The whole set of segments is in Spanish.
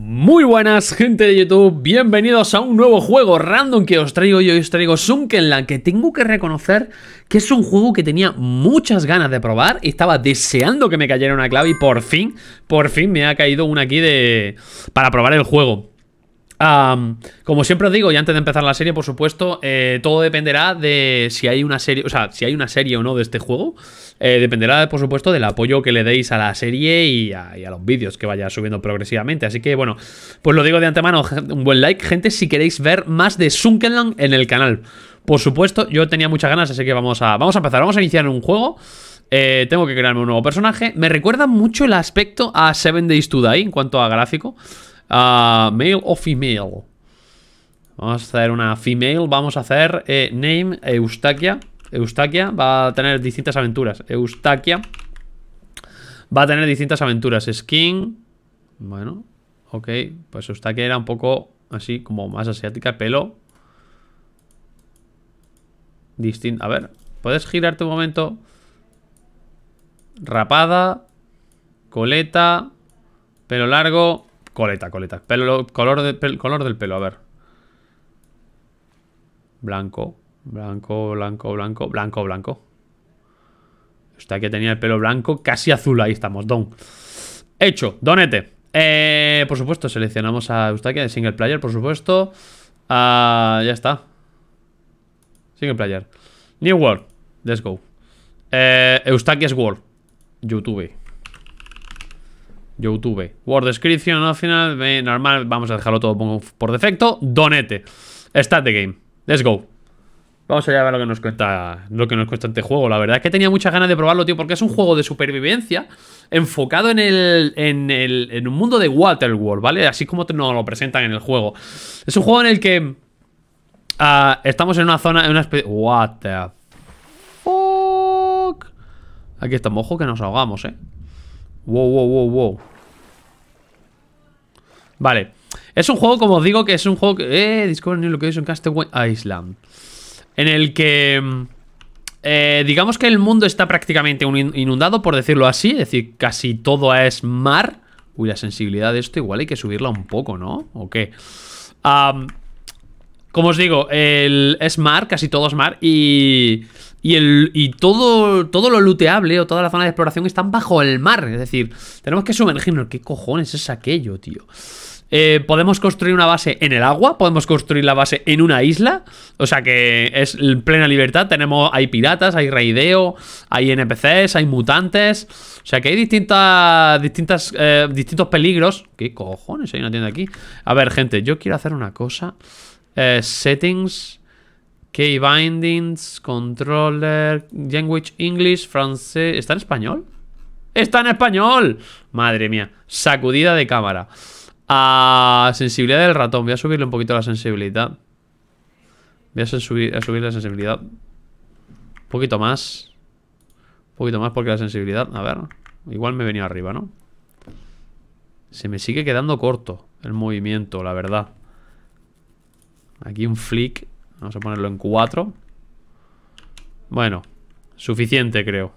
Muy buenas gente de YouTube, bienvenidos a un nuevo juego random que os traigo y hoy os traigo Sunkenland que tengo que reconocer que es un juego que tenía muchas ganas de probar estaba deseando que me cayera una clave y por fin, por fin me ha caído una aquí de... para probar el juego como siempre os digo, y antes de empezar la serie, por supuesto, eh, todo dependerá de si hay una serie, o sea, si hay una serie o no de este juego. Eh, dependerá, por supuesto, del apoyo que le deis a la serie y a, los vídeos que vaya subiendo progresivamente. Así que, bueno, pues lo digo de antemano, un buen like, gente, si queréis ver más de Sunkenland en el canal. Por supuesto, yo tenía muchas ganas, así que vamos a, vamos a empezar. Vamos a iniciar un juego. Eh, tengo que crearme un nuevo personaje. Me recuerda mucho el aspecto a Seven Days to Die en cuanto a gráfico. Ah, male o female. Vamos a hacer una female. Vamos a hacer eh, name Eustaquia. Eustaquia va a tener distintas aventuras. Eustaquia va a tener distintas aventuras. Skin. Bueno, ok. Pues Eustaquia era un poco así, como más asiática. Pelo. Distinto. A ver, ¿puedes girarte un momento? Rapada. Coleta. Pelo largo. Coleta, coleta. Pelo, color, color del pelo, a ver. Blanco, blanco, blanco, blanco, blanco, blanco. Eustaquia que tenía el pelo blanco, casi azul. Ahí estamos, Don. Hecho, Donete. Eh, por supuesto, seleccionamos a Eustaquia de single player, por supuesto. Ah, ya está. Single player. New World. Let's go. Eh, Eustaquia's World. YouTube. YouTube. Word description, al final, normal. Vamos a dejarlo todo por defecto. Donete. Start the game. Let's go. Vamos allá a ver lo que nos cuesta lo que nos cuesta este juego. La verdad es que tenía muchas ganas de probarlo, tío, porque es un juego de supervivencia enfocado en el en, el, en un mundo de Waterworld, ¿vale? Así como nos lo presentan en el juego. Es un juego en el que ah, estamos en una zona en una especie What the fuck? Aquí estamos, ojo que nos ahogamos, ¿eh? Wow, wow, wow, wow. Vale. Es un juego, como os digo, que es un juego que... Eh, que New Location Castaway Island. En el que... Mm, eh, digamos que el mundo está prácticamente inundado, por decirlo así. Es decir, casi todo es mar. Uy, la sensibilidad de esto igual hay que subirla un poco, ¿no? ¿O qué? como os digo, el, es mar, casi todo es mar. Y y, el, y todo, todo lo looteable o toda la zona de exploración están bajo el mar. Es decir, tenemos que sumergirnos. ¿Qué cojones es aquello, tío? Eh, podemos construir una base en el agua, podemos construir la base en una isla, o sea que es plena libertad. Tenemos, hay piratas, hay raideo, hay NPCs, hay mutantes, o sea que hay distintas, distintas, eh, distintos peligros. ¿Qué cojones hay una tienda aquí? A ver, gente, yo quiero hacer una cosa. Eh, settings. Key bindings, controller, language English, francés... ¿Está en español? ¡Está en español! Madre mía, sacudida de cámara. A sensibilidad del ratón, voy a subirle un poquito la sensibilidad. Voy a, subir, a subir la sensibilidad. Un poquito más. Un poquito más porque la sensibilidad... A ver, igual me venía arriba, ¿no? Se me sigue quedando corto el movimiento, la verdad. Aquí un flick Vamos a ponerlo en 4. Bueno, suficiente creo.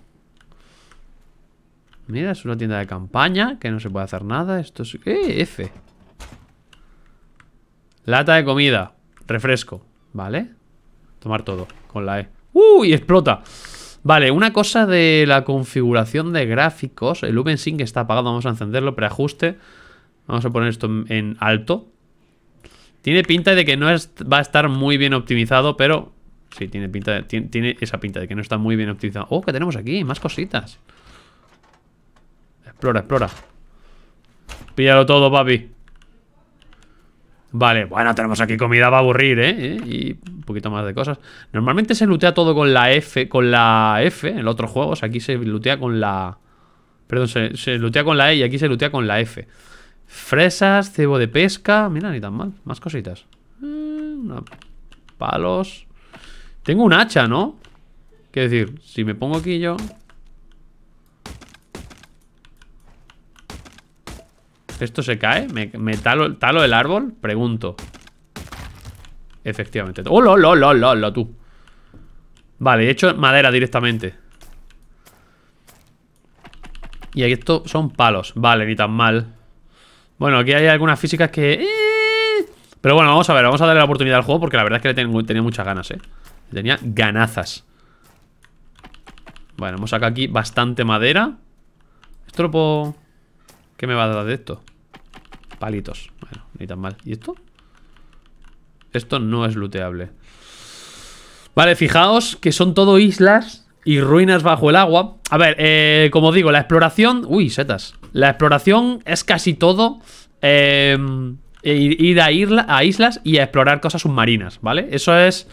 Mira, es una tienda de campaña que no se puede hacer nada. Esto es... ¡Eh! F. Lata de comida. Refresco. ¿Vale? Tomar todo con la E. ¡Uy! Explota. Vale, una cosa de la configuración de gráficos. El que está apagado. Vamos a encenderlo. Preajuste. Vamos a poner esto en alto. Tiene pinta de que no va a estar muy bien optimizado, pero... Sí, tiene, pinta tiene, esa pinta de que no está muy bien optimizado. ¡Oh, ¿qué tenemos aquí! Más cositas. Explora, explora. Píllalo todo, papi. Vale, bueno, tenemos aquí comida para aburrir, ¿eh? Y un poquito más de cosas. Normalmente se lutea todo con la F, con la F en los otros juegos. Aquí se lutea con la... Perdón, se, lutea con la E y aquí se lutea con la F. Fresas, cebo de pesca. Mira, ni tan mal. Más cositas. Mm, palos. Tengo un hacha, ¿no? Quiero decir, si me pongo aquí yo... ¿Esto se cae? ¿Me, talo, talo, el árbol? Pregunto. Efectivamente. ¡Oh, lo, lo, lo, lo, lo, tú! Vale, he hecho madera directamente. Y aquí esto son palos. Vale, ni tan mal. Bueno, aquí hay algunas físicas que... Eh, pero bueno, vamos a ver, vamos a darle la oportunidad al juego porque la verdad es que le tenía muchas ganas, ¿eh? Tenía ganazas. Bueno, hemos sacado aquí bastante madera. Esto lo puedo... ¿Qué me va a dar de esto? Palitos. Bueno, ni tan mal. ¿Y esto? Esto no es looteable. Vale, fijaos que son todo islas y ruinas bajo el agua. A ver, eh, como digo, la exploración... Uy, setas. La exploración es casi todo... Em, ir a, islas y a explorar cosas submarinas, ¿vale? Eso es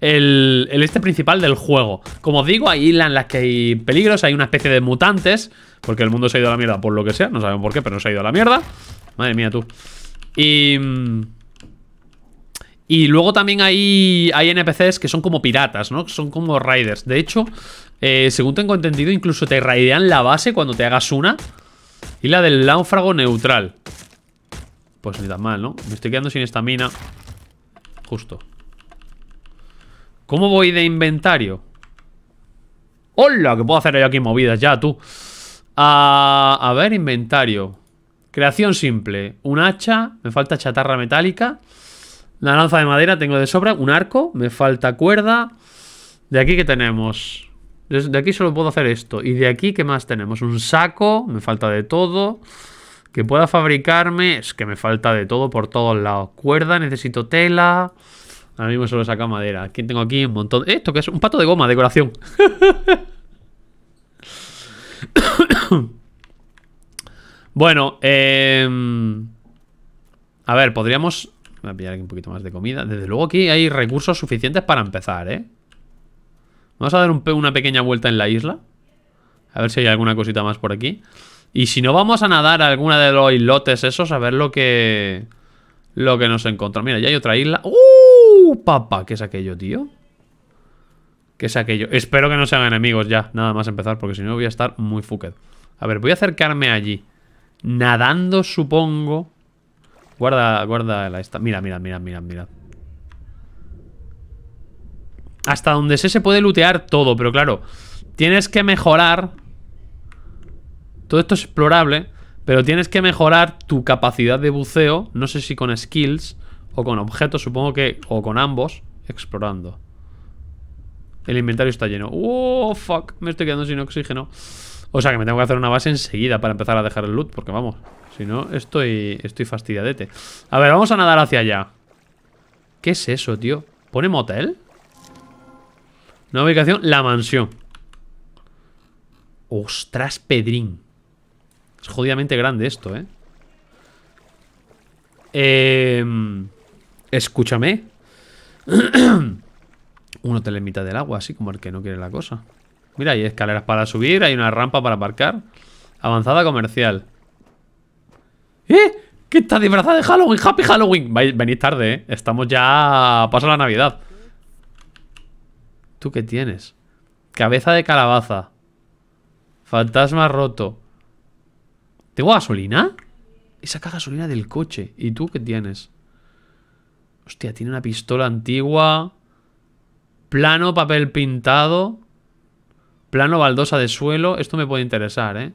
el, el, este principal del juego. Como digo, hay islas en las que hay peligros, hay una especie de mutantes, porque el mundo se ha ido a la mierda por lo que sea, no sabemos por qué, pero se ha ido a la mierda. Madre mía, tú. Y... Mm, y luego también hay, hay NPCs que son como piratas, ¿no? Son como raiders. De hecho, eh, según tengo entendido, incluso te raidean la base cuando te hagas una. Y la del náufrago neutral. Pues ni tan mal, ¿no? Me estoy quedando sin esta mina. Justo. ¿Cómo voy de inventario? ¡Hola! Que puedo hacer yo aquí movidas ya, tú. A, a ver, inventario. Creación simple. Un hacha. Me falta chatarra metálica. La lanza de madera tengo de sobra. Un arco. Me falta cuerda. ¿De aquí qué tenemos? De aquí solo puedo hacer esto. ¿Y de aquí qué más tenemos? Un saco. Me falta de todo. Que pueda fabricarme. Es que me falta de todo por todos lados. Cuerda, necesito tela. Ahora mismo solo saca madera. ¿Quién tengo aquí un montón. ¿Esto que es? Un pato de goma, decoración. bueno, em, a ver, podríamos a pillar aquí un poquito más de comida. Desde luego aquí hay recursos suficientes para empezar, ¿eh? Vamos a dar un, una pequeña vuelta en la isla. A ver si hay alguna cosita más por aquí. Y si no, vamos a nadar a alguna de los islotes esos a ver lo que... Lo que nos encontramos. Mira, ya hay otra isla. ¡Uh! Papá, ¿qué es aquello, tío? ¿Qué es aquello? Espero que no sean enemigos ya. Nada más empezar, porque si no voy a estar muy fucked. A ver, voy a acercarme allí. Nadando, supongo. Guarda, guarda la esta. Mira, mira, mira, mira, mira. Hasta donde sé se puede lootear todo, pero claro, tienes que mejorar. Todo esto es explorable, pero tienes que mejorar tu capacidad de buceo. No sé si con skills o con objetos, supongo que. O con ambos, explorando. El inventario está lleno. ¡Oh, fuck! Me estoy quedando sin oxígeno. O sea que me tengo que hacer una base enseguida para empezar a dejar el loot, porque vamos, si no estoy, estoy fastidiadete. A ver, vamos a nadar hacia allá. ¿Qué es eso, tío? ¿Pone motel? Nueva ubicación, la mansión. Ostras, Pedrín. Es jodidamente grande esto, ¿eh? eh escúchame. Un hotel en mitad del agua, así como el que no quiere la cosa. Mira, hay escaleras para subir, hay una rampa para aparcar. Avanzada comercial. ¿Eh? ¿Qué está disfrazada de Halloween? ¡Happy Halloween! Venís tarde, ¿eh? Estamos ya... Pasa la Navidad. ¿Tú qué tienes? Cabeza de calabaza. Fantasma roto. ¿Tengo gasolina? Esa caja gasolina del coche. ¿Y tú qué tienes? Hostia, tiene una pistola antigua. Plano, papel pintado. Plano baldosa de suelo. Esto me puede interesar, ¿eh?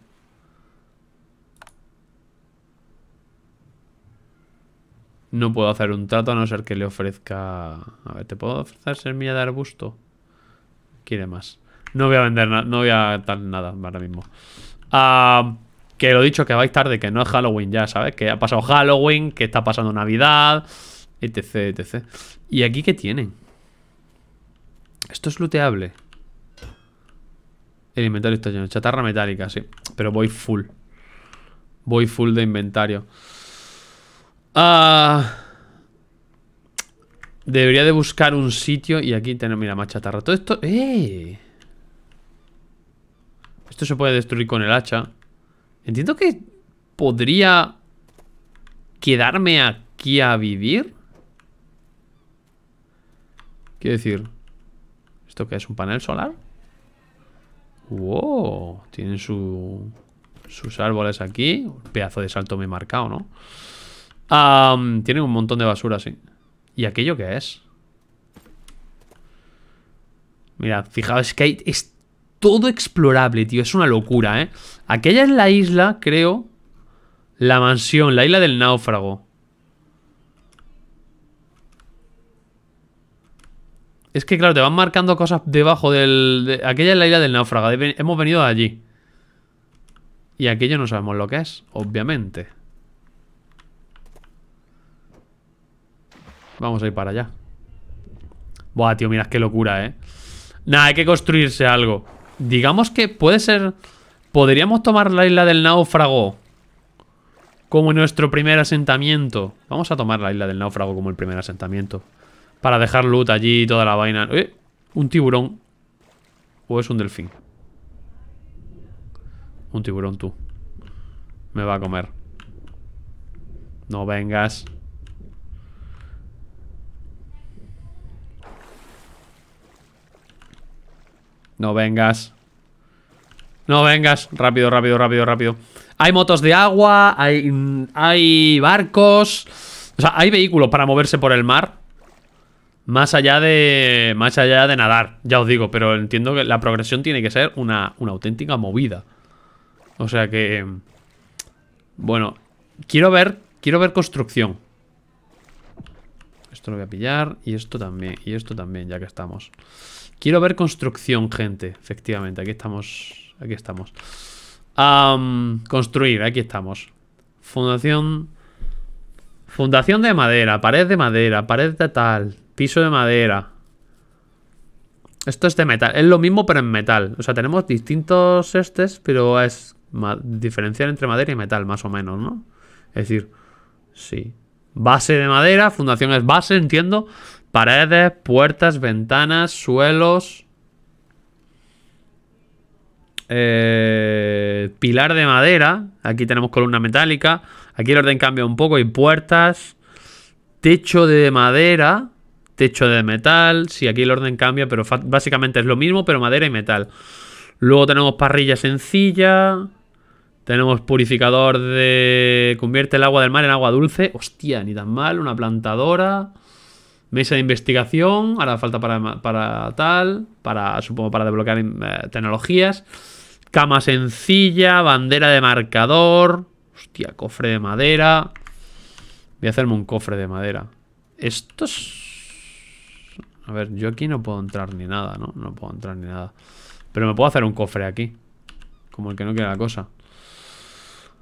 No puedo hacer un trato a no ser que le ofrezca... A ver, ¿te puedo ofrecer semilla de arbusto? Quiere más. No voy a vender nada, no voy a dar nada ahora mismo. Ah, que lo he dicho, que vais tarde, que no es Halloween ya, ¿sabes? Que ha pasado Halloween, que está pasando Navidad, etc, etc. ¿Y aquí qué tienen? Esto es luteable. El inventario está lleno. Chatarra metálica, sí. Pero voy full. Voy full de inventario. Ah... Debería de buscar un sitio y aquí tenemos, mira, más chatarra. Todo esto... ¡Eh! Esto se puede destruir con el hacha. Entiendo que podría quedarme aquí a vivir. Quiero decir... ¿Esto qué es? ¿Un panel solar? Wow, tienen sus árboles aquí. Un pedazo de salto me he marcado, ¿no? tienen un montón de basura, sí. ¿Y aquello qué es? Mira, fijaos que es todo explorable, tío. Es una locura, ¿eh? Aquella es la isla, creo. La mansión, la isla del náufrago. Es que, claro, te van marcando cosas debajo del... De, aquella es la isla del náufrago. hemos venido de allí. Y aquello no sabemos lo que es, obviamente. Vamos a ir para allá. Buah, tío, mirad qué locura, ¿eh? Nada, hay que construirse algo. Digamos que puede ser... Podríamos tomar la isla del náufrago como nuestro primer asentamiento. Vamos a tomar la isla del náufrago como el primer asentamiento. Para dejar loot allí y toda la vaina. ¿Un tiburón? ¿O es un delfín? Un tiburón, tú. Me va a comer. No vengas. No vengas. No vengas. Rápido, rápido, rápido, rápido. Hay motos de agua, hay, hay barcos. O sea, hay vehículos para moverse por el mar. Más allá de. Más allá de nadar, ya os digo, pero entiendo que la progresión tiene que ser una, auténtica movida. O sea que. Bueno. Quiero ver. Quiero ver construcción. Esto lo voy a pillar. Y esto también. Y esto también, ya que estamos. Quiero ver construcción, gente. Efectivamente, aquí estamos. Aquí estamos. construir, aquí estamos. Fundación. Fundación de madera, pared de madera, pared de tal. Piso de madera. Esto es de metal. Es lo mismo, pero en metal. O sea, tenemos distintos estes, pero es diferenciar entre madera y metal, más o menos, ¿no? Es decir, sí. Base de madera, fundación es base, entiendo. Paredes, puertas, ventanas, suelos. Eh, pilar de madera. Aquí tenemos columna metálica. Aquí el orden cambia un poco. Y puertas. Techo de madera techo de metal. Sí, aquí el orden cambia, pero básicamente es lo mismo, pero madera y metal. Luego tenemos parrilla sencilla. Tenemos purificador de... Convierte el agua del mar en agua dulce. Hostia, ni tan mal. Una plantadora. Mesa de investigación. Ahora falta para, tal. Para, supongo, para desbloquear eh, tecnologías. Cama sencilla. Bandera de marcador. Hostia, cofre de madera. Voy a hacerme un cofre de madera. Estos a ver, yo aquí no puedo entrar ni nada, ¿no? No puedo entrar ni nada. Pero me puedo hacer un cofre aquí. Como el que no quiere la cosa.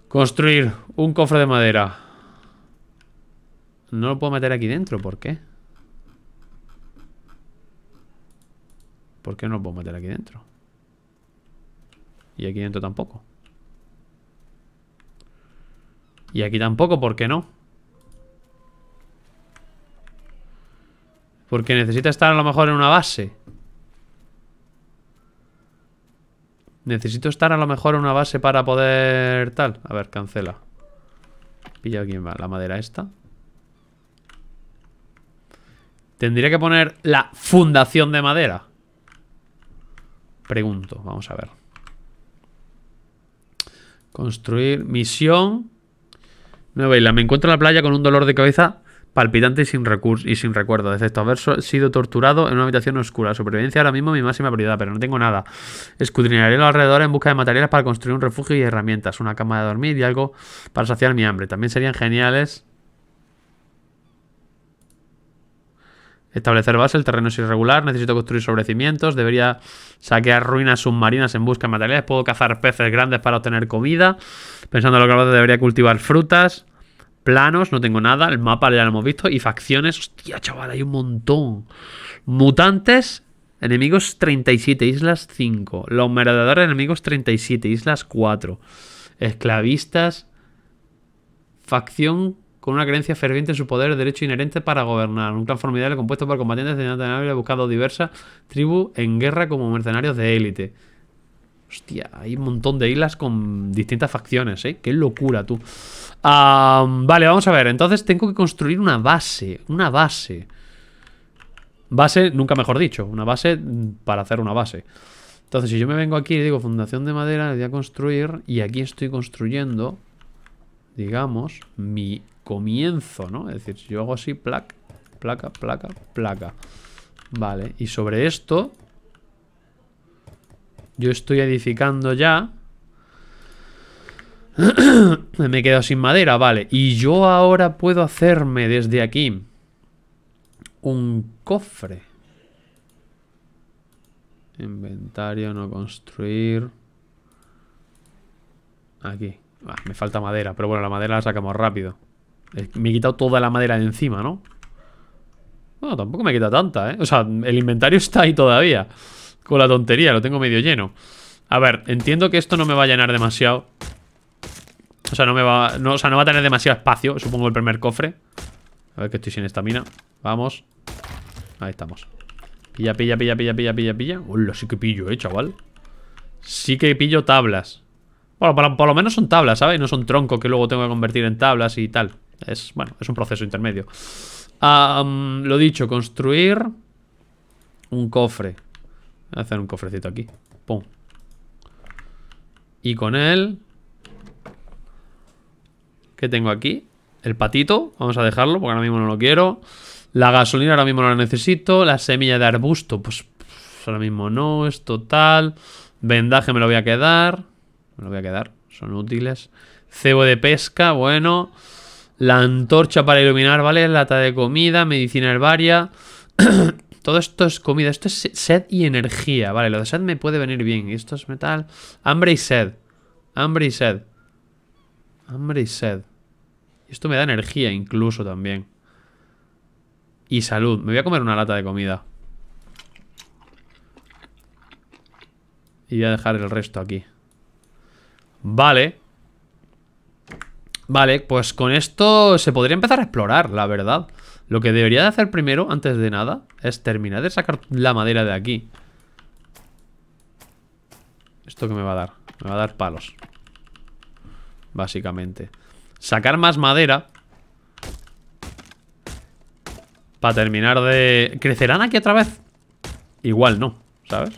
Construir un cofre de madera. No lo puedo meter aquí dentro, ¿por qué? ¿Por qué no lo puedo meter aquí dentro? Y aquí dentro tampoco. Y aquí tampoco, ¿por qué no? Porque necesita estar a lo mejor en una base. Necesito estar a lo mejor en una base para poder tal. A ver, cancela. Pilla aquí la madera esta. Tendría que poner la fundación de madera. Pregunto, vamos a ver. Construir misión. Nueva la. Me encuentro en la playa con un dolor de cabeza palpitante y sin, recurso y sin recuerdo, excepto haber sido torturado en una habitación oscura. Supervivencia ahora mismo mi máxima prioridad, pero no tengo nada. Escudriñaré los alrededores en busca de materiales para construir un refugio y herramientas, una cama de dormir y algo para saciar mi hambre. También serían geniales Establecer base, el terreno es irregular, necesito construir sobrecimientos, debería saquear ruinas submarinas en busca de materiales, puedo cazar peces grandes para obtener comida, pensando en lo que debería cultivar frutas, Planos, no tengo nada. El mapa ya lo hemos visto. Y facciones. Hostia, chaval, hay un montón. Mutantes, enemigos 37, islas 5. Los merodeadores, enemigos 37, islas 4. Esclavistas. Facción con una creencia ferviente en su poder, derecho inherente para gobernar. Un clan formidable compuesto por combatientes de nave buscado diversas tribu en guerra como mercenarios de élite. Hostia, hay un montón de islas con distintas facciones, ¿eh? Qué locura, tú vale, vamos a ver. Entonces tengo que construir una base. Una base. Base, nunca mejor dicho. Una base para hacer una base. Entonces, si yo me vengo aquí y digo fundación de madera, le voy a construir. Y aquí estoy construyendo, digamos, mi comienzo, ¿no? Es decir, si yo hago así, placa, placa, placa, placa. Vale, y sobre esto yo estoy edificando ya Me he quedado sin madera, vale. Y yo ahora puedo hacerme desde aquí un cofre. Inventario, no construir. Aquí. Ah, me falta madera, pero bueno, la madera la sacamos rápido. Me he quitado toda la madera de encima, ¿no? Bueno, tampoco me quita tanta, ¿eh? O sea, el inventario está ahí todavía. Con la tontería, lo tengo medio lleno. A ver, entiendo que esto no me va a llenar demasiado. O sea, no me va. No, va a tener demasiado espacio, supongo, el primer cofre. A ver que estoy sin esta mina. Vamos. Ahí estamos. Pilla, pilla, pilla, pilla, pilla, pilla, pilla. Hola, sí que pillo, eh, chaval. Sí que pillo tablas. Bueno, por, lo menos son tablas, ¿sabes? No son troncos que luego tengo que convertir en tablas y tal. Es, bueno, es un proceso intermedio. lo dicho, construir un cofre. Voy a hacer un cofrecito aquí. Pum. Y con él que tengo aquí. El patito, vamos a dejarlo porque ahora mismo no lo quiero. La gasolina ahora mismo no la necesito. La semilla de arbusto, pues, ahora mismo no, es total. Vendaje me lo voy a quedar. Me lo voy a quedar, son útiles. Cebo de pesca, bueno. La antorcha para iluminar, ¿vale? Lata de comida, medicina herbaria. Todo esto es comida, esto es sed y energía, ¿vale? Lo de sed me puede venir bien. Y esto es metal. Hambre y sed. Hambre y sed. Hambre y sed. Esto me da energía incluso también. Y salud. Me voy a comer una lata de comida. Y voy a dejar el resto aquí. Vale. Vale, pues con esto se podría empezar a explorar, la verdad. Lo que debería de hacer primero, antes de nada, es terminar de sacar la madera de aquí. ¿Esto que me va a dar? Me va a dar palos. Básicamente. Sacar más madera Para terminar de... ¿Crecerán aquí otra vez? Igual no, ¿sabes?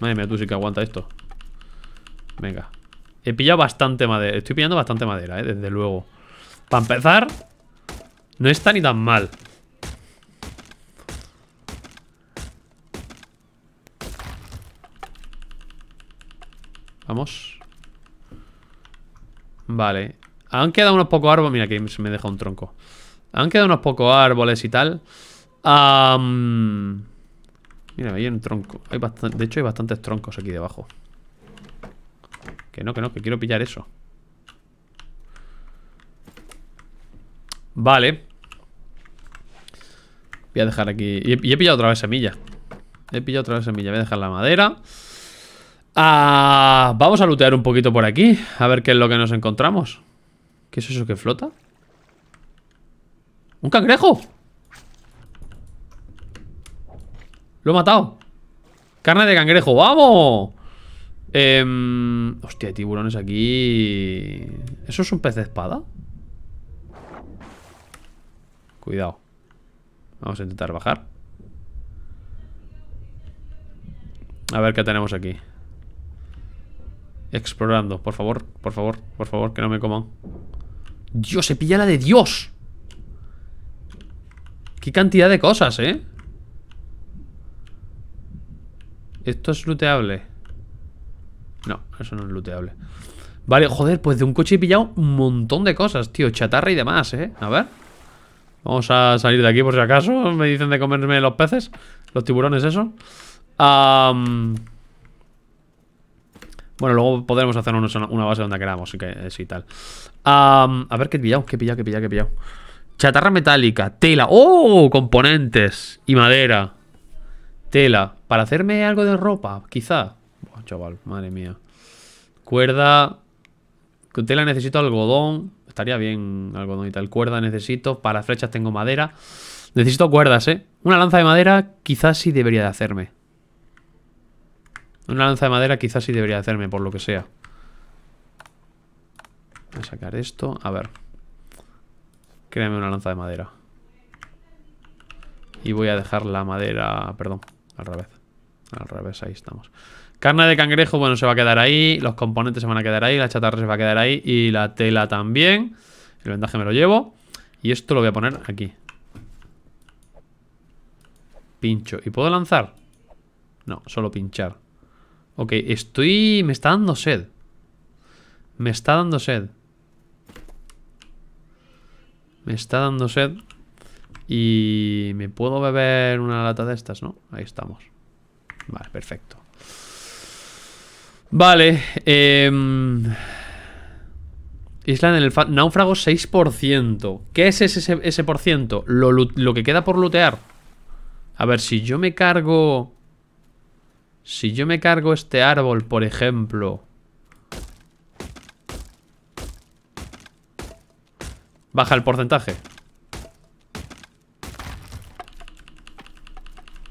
Madre mía, tú sí que aguanta esto Venga He pillado bastante madera Estoy pillando bastante madera, ¿eh? desde luego Para empezar No está ni tan mal Vamos Vale. Han quedado unos pocos árboles. Mira, que me deja un tronco. Han quedado unos pocos árboles y tal. Mira, ahí hay un tronco. Hay De hecho, hay bastantes troncos aquí debajo. Que no, que no, que quiero pillar eso. Vale. Voy a dejar aquí... Y he, pillado otra vez semilla. He pillado otra vez semilla. Voy a dejar la madera. Ah, vamos a lootear un poquito por aquí. A ver qué es lo que nos encontramos. ¿Qué es eso que flota? ¡Un cangrejo! Lo he matado. Carne de cangrejo, ¡vamos! Em, hostia, hay tiburones aquí. ¿Eso es un pez de espada? Cuidado. Vamos a intentar bajar. A ver qué tenemos aquí. Explorando. Por favor, por favor, por favor, que no me coman. Dios, se pilla la de Dios. Qué cantidad de cosas, ¿eh? Esto es looteable. No, eso no es looteable. Vale, joder, pues de un coche he pillado un montón de cosas, tío. Chatarra y demás, ¿eh? A ver. Vamos a salir de aquí por si acaso. Me dicen de comerme los peces. Los tiburones, eso. Ah... Bueno, luego podremos hacer una base donde queramos y, que, tal. a ver, ¿qué he pillado? ¿Qué he pillado? ¿Qué he pillado? ¿Qué he Chatarra metálica, tela. ¡Oh! Componentes y madera. Tela. Para hacerme algo de ropa, quizá. chaval, madre mía. Cuerda. Con tela necesito algodón. Estaría bien algodón y tal. Cuerda necesito. Para flechas tengo madera. Necesito cuerdas, ¿eh? Una lanza de madera quizás sí debería de hacerme. Una lanza de madera quizás sí debería hacerme, por lo que sea. Voy a sacar esto. A ver. Créame una lanza de madera. Y voy a dejar la madera... Perdón, al revés. Al revés, ahí estamos. Carne de cangrejo, bueno, se va a quedar ahí. Los componentes se van a quedar ahí. La chatarra se va a quedar ahí. Y la tela también. El vendaje me lo llevo. Y esto lo voy a poner aquí. Pincho. ¿Y puedo lanzar? No, solo pinchar. Ok, estoy... Me está dando sed. Me está dando sed. Me está dando sed. Y me puedo beber una lata de estas, ¿no? Ahí estamos. Vale, perfecto. Vale. Em, isla en el náufrago 6%. ¿Qué es ese, por ciento? Lo, lo que queda por lootear. A ver, si yo me cargo... Si yo me cargo este árbol, por ejemplo... Baja el porcentaje.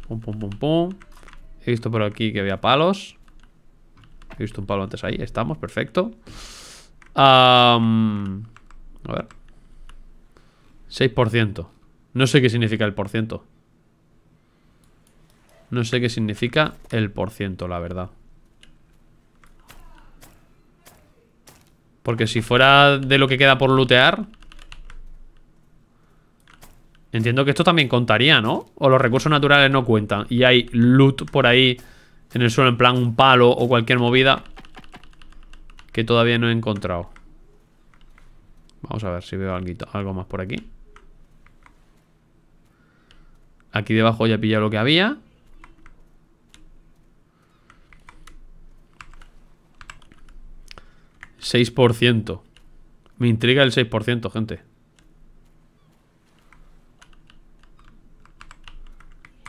Pum, pum, pum, pum. He visto por aquí que había palos. He visto un palo antes ahí. Estamos, perfecto. a ver. 6%. No sé qué significa el por no sé qué significa el por ciento, la verdad. Porque si fuera de lo que queda por lootear... Entiendo que esto también contaría, ¿no? O los recursos naturales no cuentan. Y hay loot por ahí en el suelo, en plan un palo o cualquier movida que todavía no he encontrado. Vamos a ver si veo algo, algo más por aquí. Aquí debajo ya he pillado lo que había. 6%. Me intriga el 6%, gente.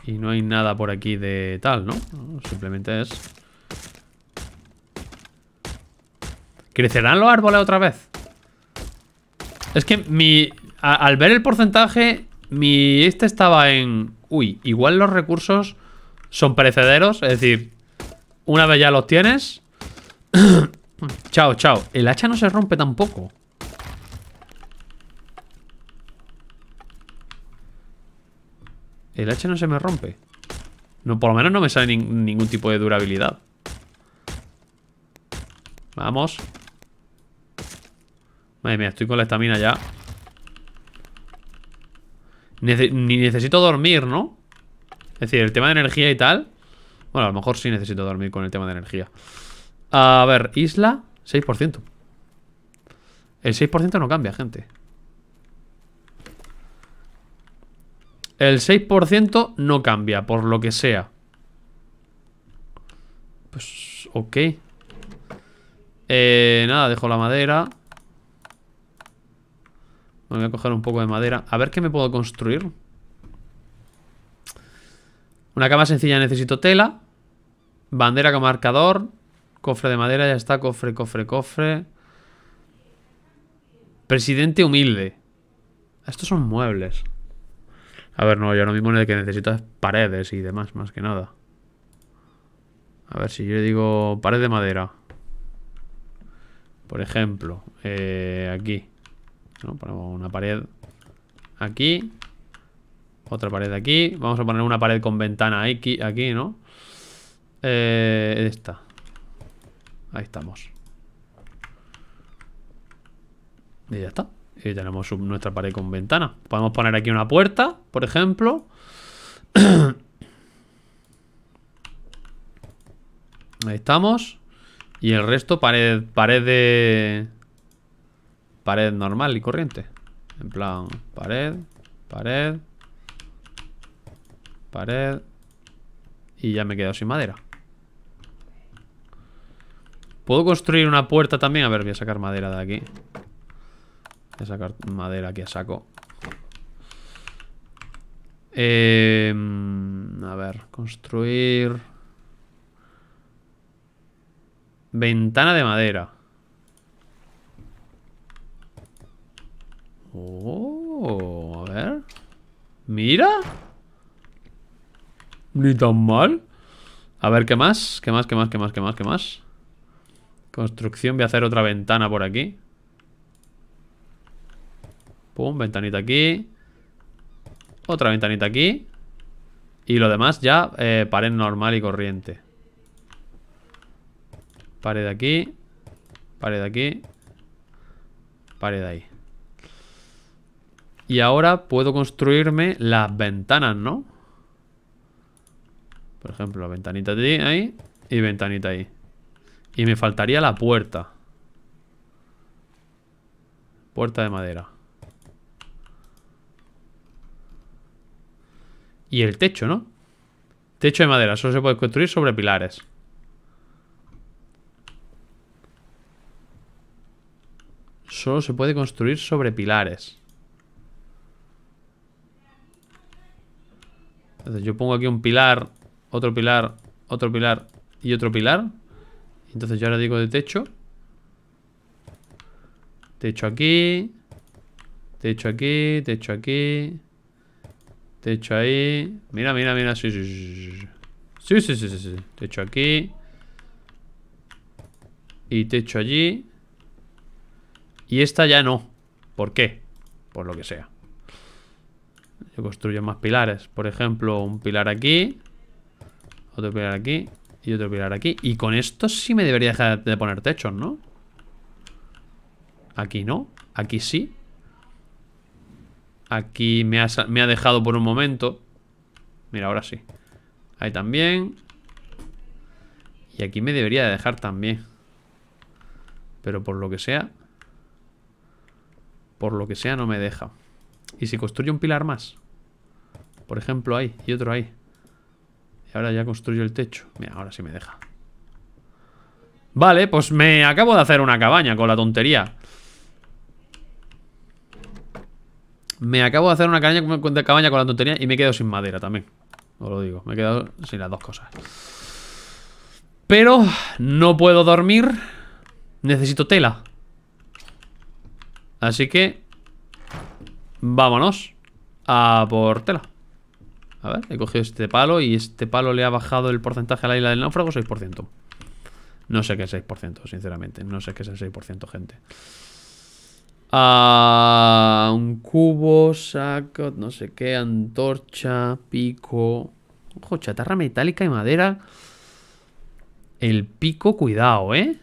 Y no hay nada por aquí de tal, ¿no? Simplemente es... ¿Crecerán los árboles otra vez? Es que mi... al ver el porcentaje, mi... Este estaba en... Uy, igual los recursos son perecederos. Es decir, una vez ya los tienes... Chao, chao. El hacha no se rompe tampoco. El hacha no se me rompe. No, por lo menos no me sale ningún tipo de durabilidad. Vamos. Madre mía, estoy con la estamina ya. ni necesito dormir, ¿no? Es decir, el tema de energía y tal. Bueno, a lo mejor sí necesito dormir con el tema de energía. A ver, Isla, 6%. El 6% no cambia, gente. El 6% no cambia, por lo que sea. Pues, ok. Eh, nada, dejo la madera. voy a coger un poco de madera. A ver qué me puedo construir. Una cama sencilla necesito tela. Bandera con marcador. Cofre de madera, ya está. Cofre, cofre, cofre. Presidente humilde. Ah, estos son muebles. A ver, no, yo lo mismo en el que necesitas paredes y demás, más que nada. A ver, si yo digo pared de madera. Por ejemplo, eh, aquí. ¿no? Ponemos una pared aquí. Otra pared aquí. Vamos a poner una pared con ventana aquí, aquí ¿no? Eh, esta. Ahí estamos. Y ya está. Y tenemos nuestra pared con ventana. Podemos poner aquí una puerta, por ejemplo. Ahí estamos. Y el resto pared, pared de... Pared normal y corriente. En plan, pared, pared, pared. Y ya me he quedado sin madera. ¿Puedo construir una puerta también? A ver, voy a sacar madera de aquí. Voy a sacar madera aquí a saco. Em, a ver, construir... Ventana de madera. Oh, a ver. Mira. Ni tan mal. A ver, ¿qué más? ¿Qué más? ¿Qué más? ¿Qué más? ¿Qué más? ¿Qué más? Construcción, voy a hacer otra ventana por aquí. Pum, ventanita aquí. Otra ventanita aquí. Y lo demás ya eh, pared normal y corriente. Pared aquí. Pared aquí. Pared ahí. Y ahora puedo construirme las ventanas, ¿no? Por ejemplo, ventanita de ahí y ventanita ahí. Y me faltaría la puerta. Puerta de madera. Y el techo, ¿no? Techo de madera. Solo se puede construir sobre pilares. Solo se puede construir sobre pilares. Entonces yo pongo aquí un pilar, otro pilar, otro pilar y otro pilar. Entonces yo ahora digo de techo. Techo aquí. Techo aquí, techo aquí. Techo ahí. Mira, mira, mira. Sí, sí, sí. Sí, sí, sí, Techo aquí. Y techo allí. Y esta ya no. ¿Por qué? Por lo que sea. Yo construyo más pilares. Por ejemplo, un pilar aquí. Otro pilar aquí. Y otro pilar aquí. Y con esto sí me debería dejar de poner techos, ¿no? Aquí no. Aquí sí. Aquí me ha, me ha dejado por un momento. Mira, ahora sí. Ahí también. Y aquí me debería dejar también. Pero por lo que sea... Por lo que sea no me deja. ¿Y si construye un pilar más? Por ejemplo ahí y otro ahí ahora ya construyo el techo. Mira, ahora sí me deja. Vale, pues me acabo de hacer una cabaña con la tontería. Me acabo de hacer una cabaña, cabaña con la tontería y me quedo sin madera también. Os lo digo, me he quedado sin las dos cosas. Pero no puedo dormir. Necesito tela. Así que... Vámonos a por tela. A ver, he cogido este palo y este palo le ha bajado el porcentaje a la isla del náufrago 6%. No sé qué es 6%, sinceramente. No sé qué es el 6%, gente. un cubo, saco, no sé qué, antorcha, pico. Ojo, chatarra metálica y madera. El pico, cuidado, ¿eh?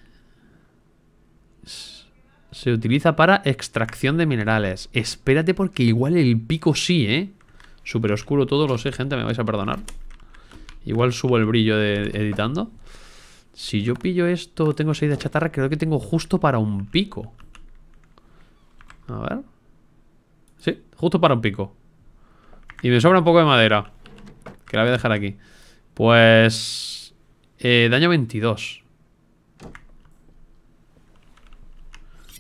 Se utiliza para extracción de minerales. Espérate porque igual el pico sí, ¿eh? Súper oscuro todo, lo sé, gente, me vais a perdonar. Igual subo el brillo de editando. Si yo pillo esto, tengo 6 de chatarra, creo que tengo justo para un pico. A ver. Sí, justo para un pico. Y me sobra un poco de madera. Que la voy a dejar aquí. Pues... Eh, daño 22.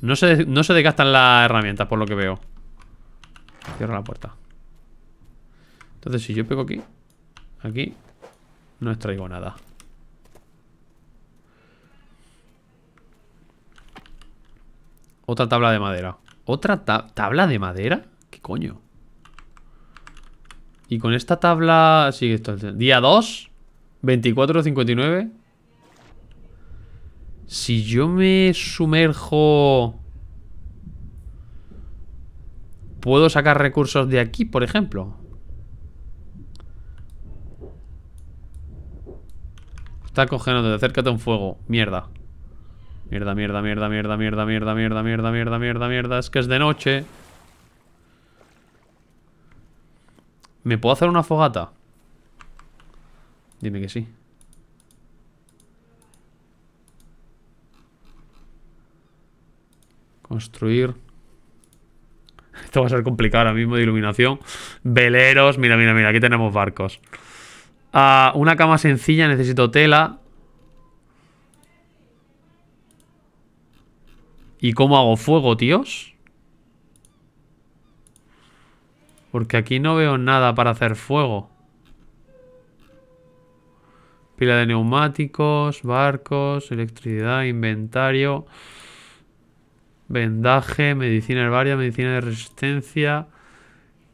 No se, no se desgastan las herramientas, por lo que veo. Cierro la puerta. Entonces, si yo pego aquí, aquí, no extraigo nada. Otra tabla de madera. ¿Otra tabla de madera? ¿Qué coño? Y con esta tabla sigue esto. Día 2, 24.59. Si yo me sumerjo... ¿Puedo sacar recursos de aquí, por ejemplo? Está cogenando, acércate a un fuego. Mierda. Mierda, mierda, mierda, mierda, mierda, mierda, mierda, mierda, mierda, mierda, mierda. Es que es de noche. ¿Me puedo hacer una fogata? Dime que sí. Construir. Esto va a ser complicado ahora mismo de iluminación. Veleros. Mira, mira, mira. Aquí tenemos barcos una cama sencilla, necesito tela. ¿Y cómo hago fuego, tíos? Porque aquí no veo nada para hacer fuego. Pila de neumáticos, barcos, electricidad, inventario. Vendaje, medicina herbaria, medicina de resistencia.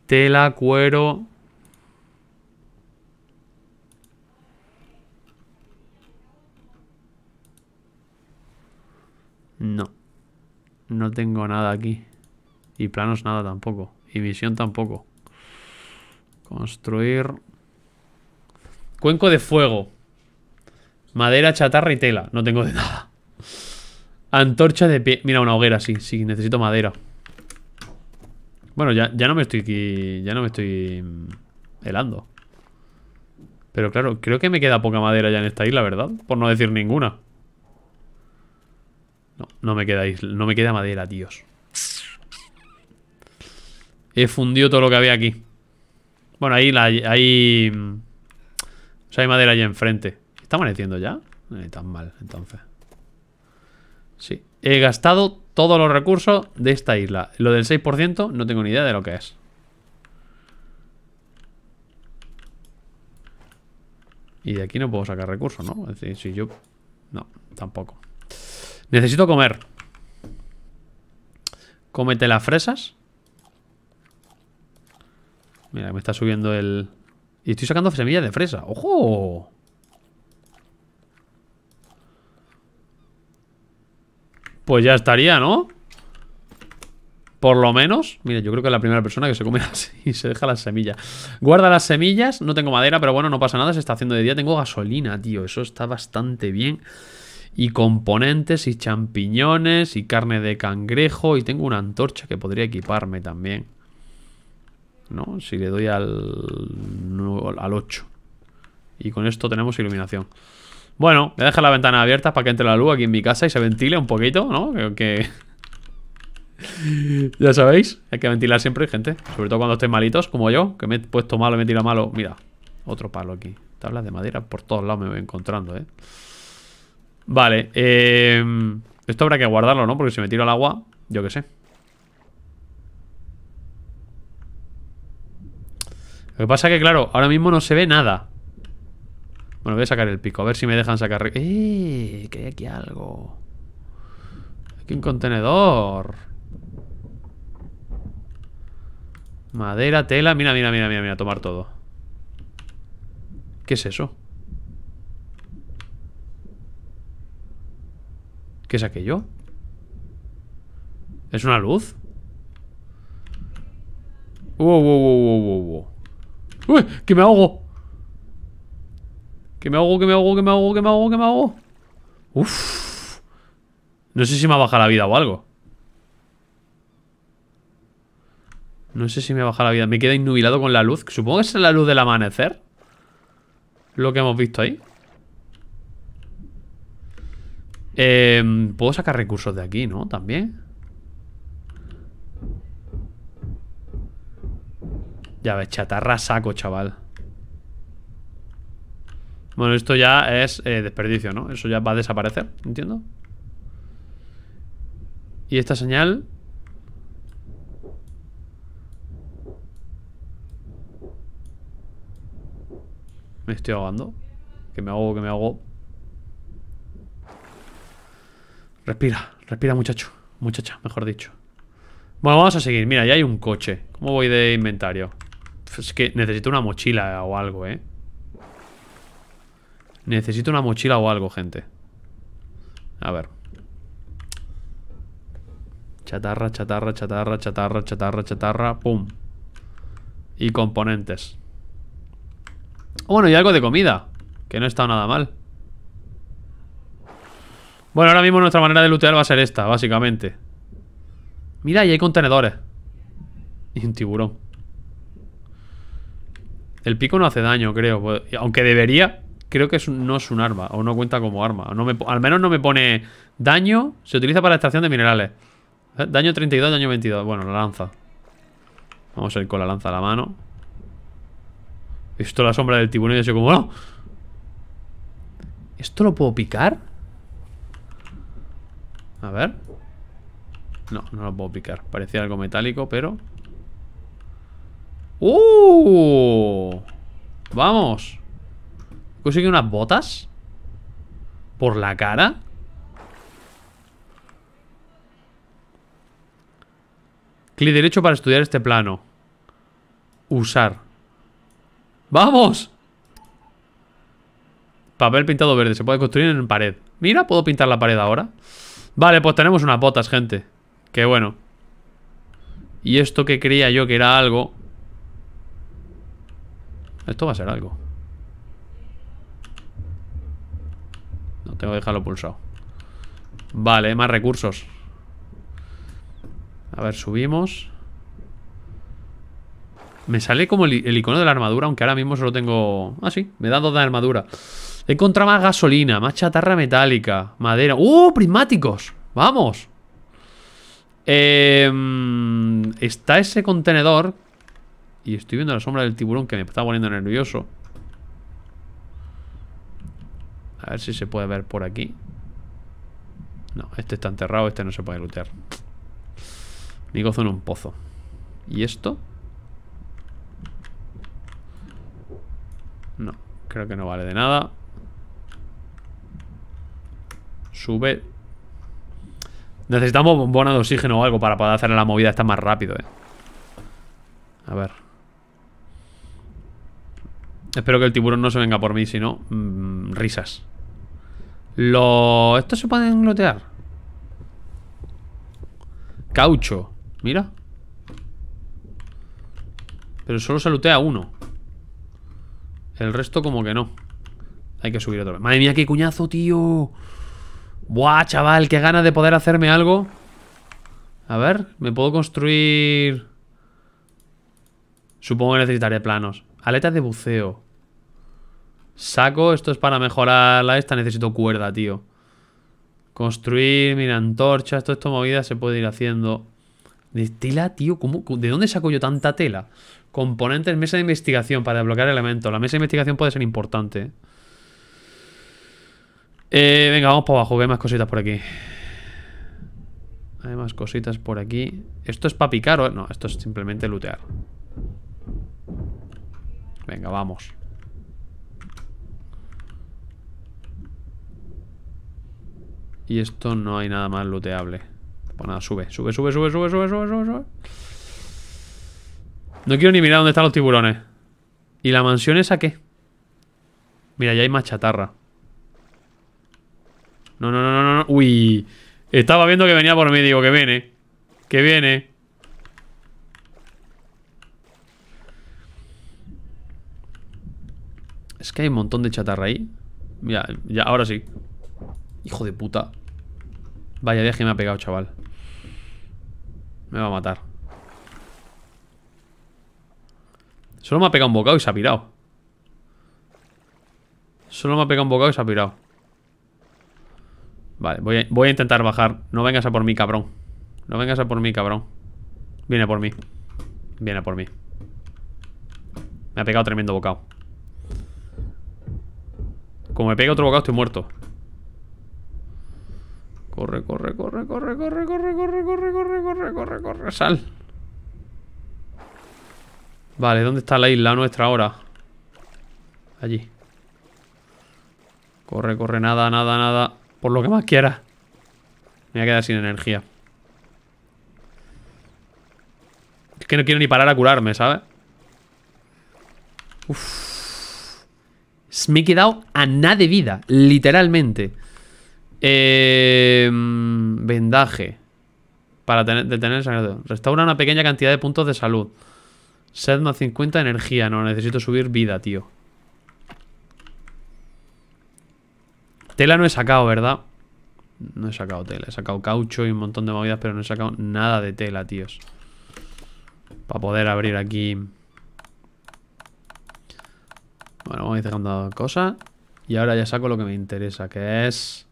Tela, cuero. No. No tengo nada aquí. Y planos nada tampoco. Y misión tampoco. Construir. Cuenco de fuego. Madera, chatarra y tela. No tengo de nada. Antorcha de pie. Mira, una hoguera, sí. Sí, necesito madera. Bueno, ya, ya no me estoy... ya no me estoy... Mm, helando. Pero claro, creo que me queda poca madera ya en esta isla, ¿verdad? Por no decir ninguna. No, no me quedáis. No me queda madera, tíos. He fundido todo lo que había aquí. Bueno, ahí la, ahí. Mm, o sea, hay madera allá enfrente. ¿Está amaneciendo ya? No eh, tan mal, entonces. Sí. He gastado todos los recursos de esta isla. Lo del 6% no tengo ni idea de lo que es. Y de aquí no puedo sacar recursos, ¿no? Es decir, si yo... No, tampoco. Necesito comer. Cómete las fresas. Mira, me está subiendo el... Y estoy sacando semillas de fresa. ¡Ojo! Pues ya estaría, ¿no? Por lo menos. Mira, yo creo que es la primera persona que se come así y se deja las semillas. Guarda las semillas. No tengo madera, pero bueno, no pasa nada. Se está haciendo de día. Tengo gasolina, tío. Eso está bastante bien y componentes y champiñones y carne de cangrejo y tengo una antorcha que podría equiparme también. ¿No? Si le doy al, al 8. Y con esto tenemos iluminación. Bueno, me a la ventana abierta para que entre la luz aquí en mi casa y se ventile un poquito, ¿no? que... ya sabéis, hay que ventilar siempre, gente. Sobre todo cuando estén malitos, como yo, que me he puesto malo, me he tirado malo. Mira, otro palo aquí. Tablas de madera por todos lados me voy encontrando, ¿eh? Vale, eh, esto habrá que guardarlo, ¿no? Porque si me tiro al agua, yo qué sé. Lo que pasa que, claro, ahora mismo no se ve nada. Bueno, voy a sacar el pico, a ver si me dejan sacar... ¡Eh! Que hay aquí algo. Aquí un contenedor. Madera, tela... Mira, mira, mira, mira, mira, tomar todo. ¿Qué es eso? ¿Qué es aquello? ¿Es una luz? Wow, wow, wow, wow, wow. ¡Uy! ¡Que me ahogo! ¡Que me hago? que me hago? que me hago? que me hago? que me hago? que me hago? uf No sé si me ha bajado la vida o algo. No sé si me ha bajado la vida. Me queda innubilado con la luz. Supongo que es la luz del amanecer. Lo que hemos visto ahí. Em, puedo sacar recursos de aquí, ¿no? También. Ya ves, chatarra saco, chaval. Bueno, esto ya es eh, desperdicio, ¿no? Eso ya va a desaparecer, entiendo. Y esta señal... Me estoy ahogando. Que me hago, que me hago. Respira, respira muchacho. Muchacha, mejor dicho. Bueno, vamos a seguir. Mira, ya hay un coche. ¿Cómo voy de inventario? Es que necesito una mochila o algo, ¿eh? Necesito una mochila o algo, gente. A ver. Chatarra, chatarra, chatarra, chatarra, chatarra, chatarra. Pum. Y componentes. bueno, y algo de comida. Que no está nada mal. Bueno, ahora mismo nuestra manera de lootear va a ser esta, básicamente. Mira, y hay contenedores. Y un tiburón. El pico no hace daño, creo. Pues, aunque debería, creo que no es un arma. O no cuenta como arma. al menos no me pone daño. Se utiliza para extracción de minerales. Eh, daño 32, daño 22. Bueno, la lanza. Vamos a ir con la lanza a la mano. Esto la sombra del tiburón y yo como... ¡No! Ah". ¿Esto lo puedo picar? A ver. No, no lo puedo picar. Parecía algo metálico, pero... ¡Uh! ¡Vamos! ¿Consigue unas botas? ¿Por la cara? Clic derecho para estudiar este plano. Usar. ¡Vamos! Papel pintado verde. Se puede construir en pared. Mira, puedo pintar la pared ahora. Vale, pues tenemos unas botas, gente Qué bueno Y esto que creía yo que era algo Esto va a ser algo No tengo que dejarlo pulsado Vale, más recursos A ver, subimos Me sale como el, el icono de la armadura Aunque ahora mismo solo tengo... Ah, sí, me da dos de armadura He encontrado más gasolina, más chatarra metálica, madera. ¡Uh! Prismáticos. Vamos. Em, está ese contenedor. Y estoy viendo la sombra del tiburón que me está poniendo nervioso. A ver si se puede ver por aquí. No, este está enterrado, este no se puede lootear. Mi gozo en un pozo. ¿Y esto? No, creo que no vale de nada. Sube. Necesitamos bombona de oxígeno o algo para poder hacer la movida esta más rápido, eh. A ver. Espero que el tiburón no se venga por mí, si no, mm, risas. Lo... ¿Estos se pueden glotear? Caucho. Mira. Pero solo se lutea uno. El resto como que no. Hay que subir otra vez. Madre mía, qué cuñazo, tío. Buah, chaval, qué ganas de poder hacerme algo. A ver, me puedo construir... Supongo que necesitaré planos. Aletas de buceo. Saco, esto es para mejorar la esta. Necesito cuerda, tío. Construir, mira, antorchas, todo esto movida se puede ir haciendo. De tela, tío, ¿de dónde saco yo tanta tela? Componentes, mesa de investigación para desbloquear elementos. La mesa de investigación puede ser importante. ¿eh? Eh, venga, vamos para abajo, que hay más cositas por aquí. Hay más cositas por aquí. ¿Esto es para picar o...? No, esto es simplemente lootear. Venga, vamos. Y esto no hay nada más looteable. Pues nada, sube, sube, sube, sube, sube, sube, sube, sube, sube. No quiero ni mirar dónde están los tiburones. ¿Y la mansión esa qué? Mira, ya hay más chatarra. No, no, no, no, no. Uy. Estaba viendo que venía por mí. Digo, que viene. Que viene. Es que hay un montón de chatarra ahí. Mira, ya, ahora sí. Hijo de puta. Vaya viaje me ha pegado, chaval. Me va a matar. Solo me ha pegado un bocado y se ha pirado. Solo me ha pegado un bocado y se ha pirado. Vale, voy a, intentar bajar. No vengas a por mí, cabrón. No vengas a por mí, cabrón. Viene por mí. Viene por mí. Me ha pegado tremendo bocado. Como me pega otro bocado, estoy muerto. Corre, corre, corre, corre, corre, corre, corre, corre, corre, corre, corre, corre, sal. Vale, ¿dónde está la isla nuestra ahora? Allí. Corre, corre, nada, nada, nada. Por lo que más quiera. Me voy a quedar sin energía. Es que no quiero ni parar a curarme, ¿sabes? Uff Me he quedado a nada de vida, literalmente. Em, vendaje. Para tener, detener el sangrado. Restaura una pequeña cantidad de puntos de salud. Sedma 50, energía. No, necesito subir vida, tío. Tela no he sacado, ¿verdad? No he sacado tela, he sacado caucho y un montón de movidas, pero no he sacado nada de tela, tíos. Para poder abrir aquí... Bueno, vamos a ir dejando cosas. Y ahora ya saco lo que me interesa, que es...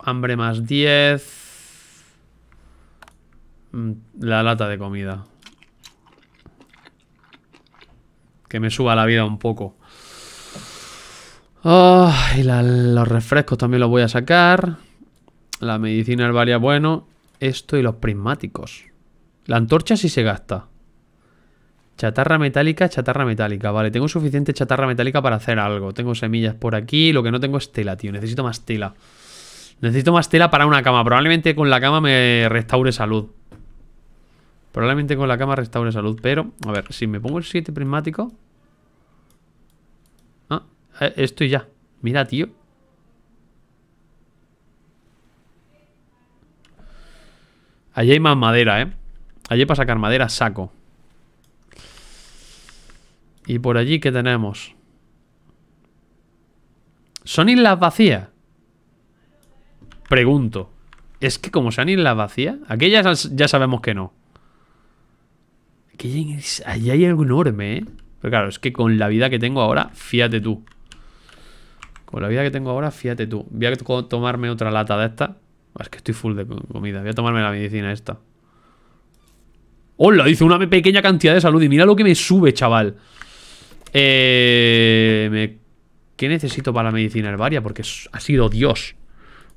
hambre más 10. Mm, la lata de comida. Que me suba la vida un poco y los refrescos también los voy a sacar. La medicina herbaria, bueno. Esto y los prismáticos. La antorcha sí se gasta. Chatarra metálica, chatarra metálica. Vale, tengo suficiente chatarra metálica para hacer algo. Tengo semillas por aquí. Lo que no tengo es tela, tío. Necesito más tela. Necesito más tela para una cama. Probablemente con la cama me restaure salud. Probablemente con la cama restaure salud. Pero, a ver, si me pongo el 7 prismático... Eh, esto y ya. Mira, tío. Allí hay más madera, ¿eh? Allí para sacar madera saco. Y por allí, ¿qué tenemos? ¿Son islas vacías? Pregunto. Es que como sean islas vacías... Aquellas ya sabemos que no. allí hay algo enorme, ¿eh? Pero claro, es que con la vida que tengo ahora, fíjate tú. Con la vida que tengo ahora, fíjate tú. Voy a tomarme otra lata de esta. Ah, es que estoy full de comida. Voy a tomarme la medicina esta. ¡Hola! Dice una pequeña cantidad de salud. Y mira lo que me sube, chaval. Eh, ¿Qué necesito para la medicina herbaria? Porque ha sido Dios.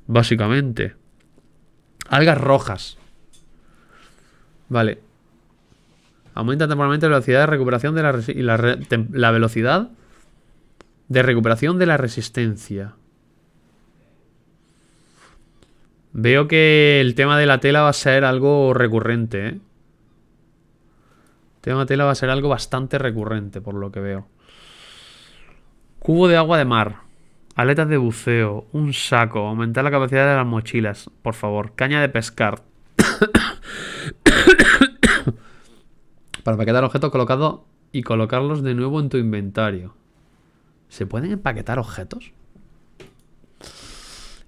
Básicamente. Algas rojas. Vale. Aumenta temporalmente la velocidad de recuperación de la, y la velocidad de recuperación de la resistencia. Veo que el tema de la tela va a ser algo recurrente, ¿eh? El tema de tela va a ser algo bastante recurrente, por lo que veo. Cubo de agua de mar. Aletas de buceo. Un saco. Aumentar la capacidad de las mochilas, por favor. Caña de pescar. Para paquetar objetos colocados y colocarlos de nuevo en tu inventario. ¿Se pueden empaquetar objetos?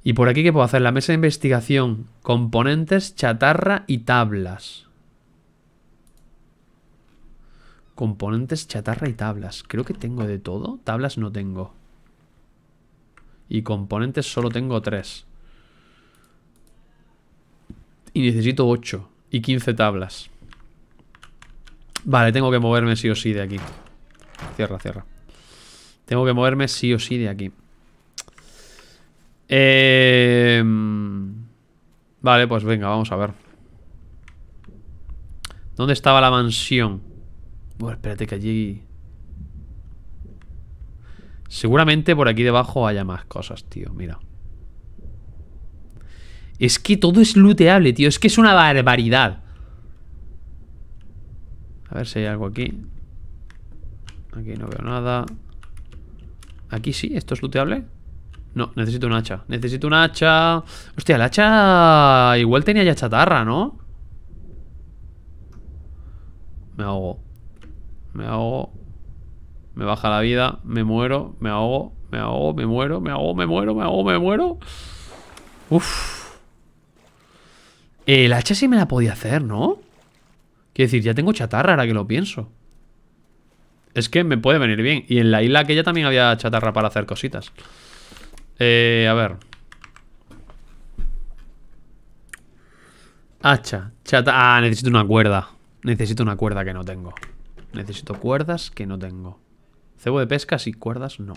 Y por aquí, ¿qué puedo hacer? La mesa de investigación, componentes, chatarra y tablas. Componentes, chatarra y tablas. Creo que tengo de todo. Tablas no tengo. Y componentes solo tengo tres. Y necesito ocho y quince tablas. Vale, tengo que moverme sí o sí de aquí. Cierra, cierra. Tengo que moverme sí o sí de aquí. Em, vale, pues venga, vamos a ver. ¿Dónde estaba la mansión? Bueno, espérate que allí... Seguramente por aquí debajo haya más cosas, tío. Mira. Es que todo es looteable, tío. Es que es una barbaridad. A ver si hay algo aquí. Aquí no veo nada. Aquí sí, ¿esto es looteable? No, necesito un hacha. Necesito un hacha. Hostia, el hacha. Igual tenía ya chatarra, ¿no? Me ahogo. Me ahogo. Me baja la vida. Me muero. Me ahogo. Me ahogo. Me muero. Me ahogo. Me muero. Me ahogo. Me muero. Uf. El hacha sí me la podía hacer, ¿no? Quiero decir, ya tengo chatarra ahora que lo pienso. Es que me puede venir bien. Y en la isla aquella también había chatarra para hacer cositas. Eh, a ver. Hacha. Chata. Ah, necesito una cuerda. Necesito una cuerda que no tengo. Necesito cuerdas que no tengo. Cebo de pesca y cuerdas no.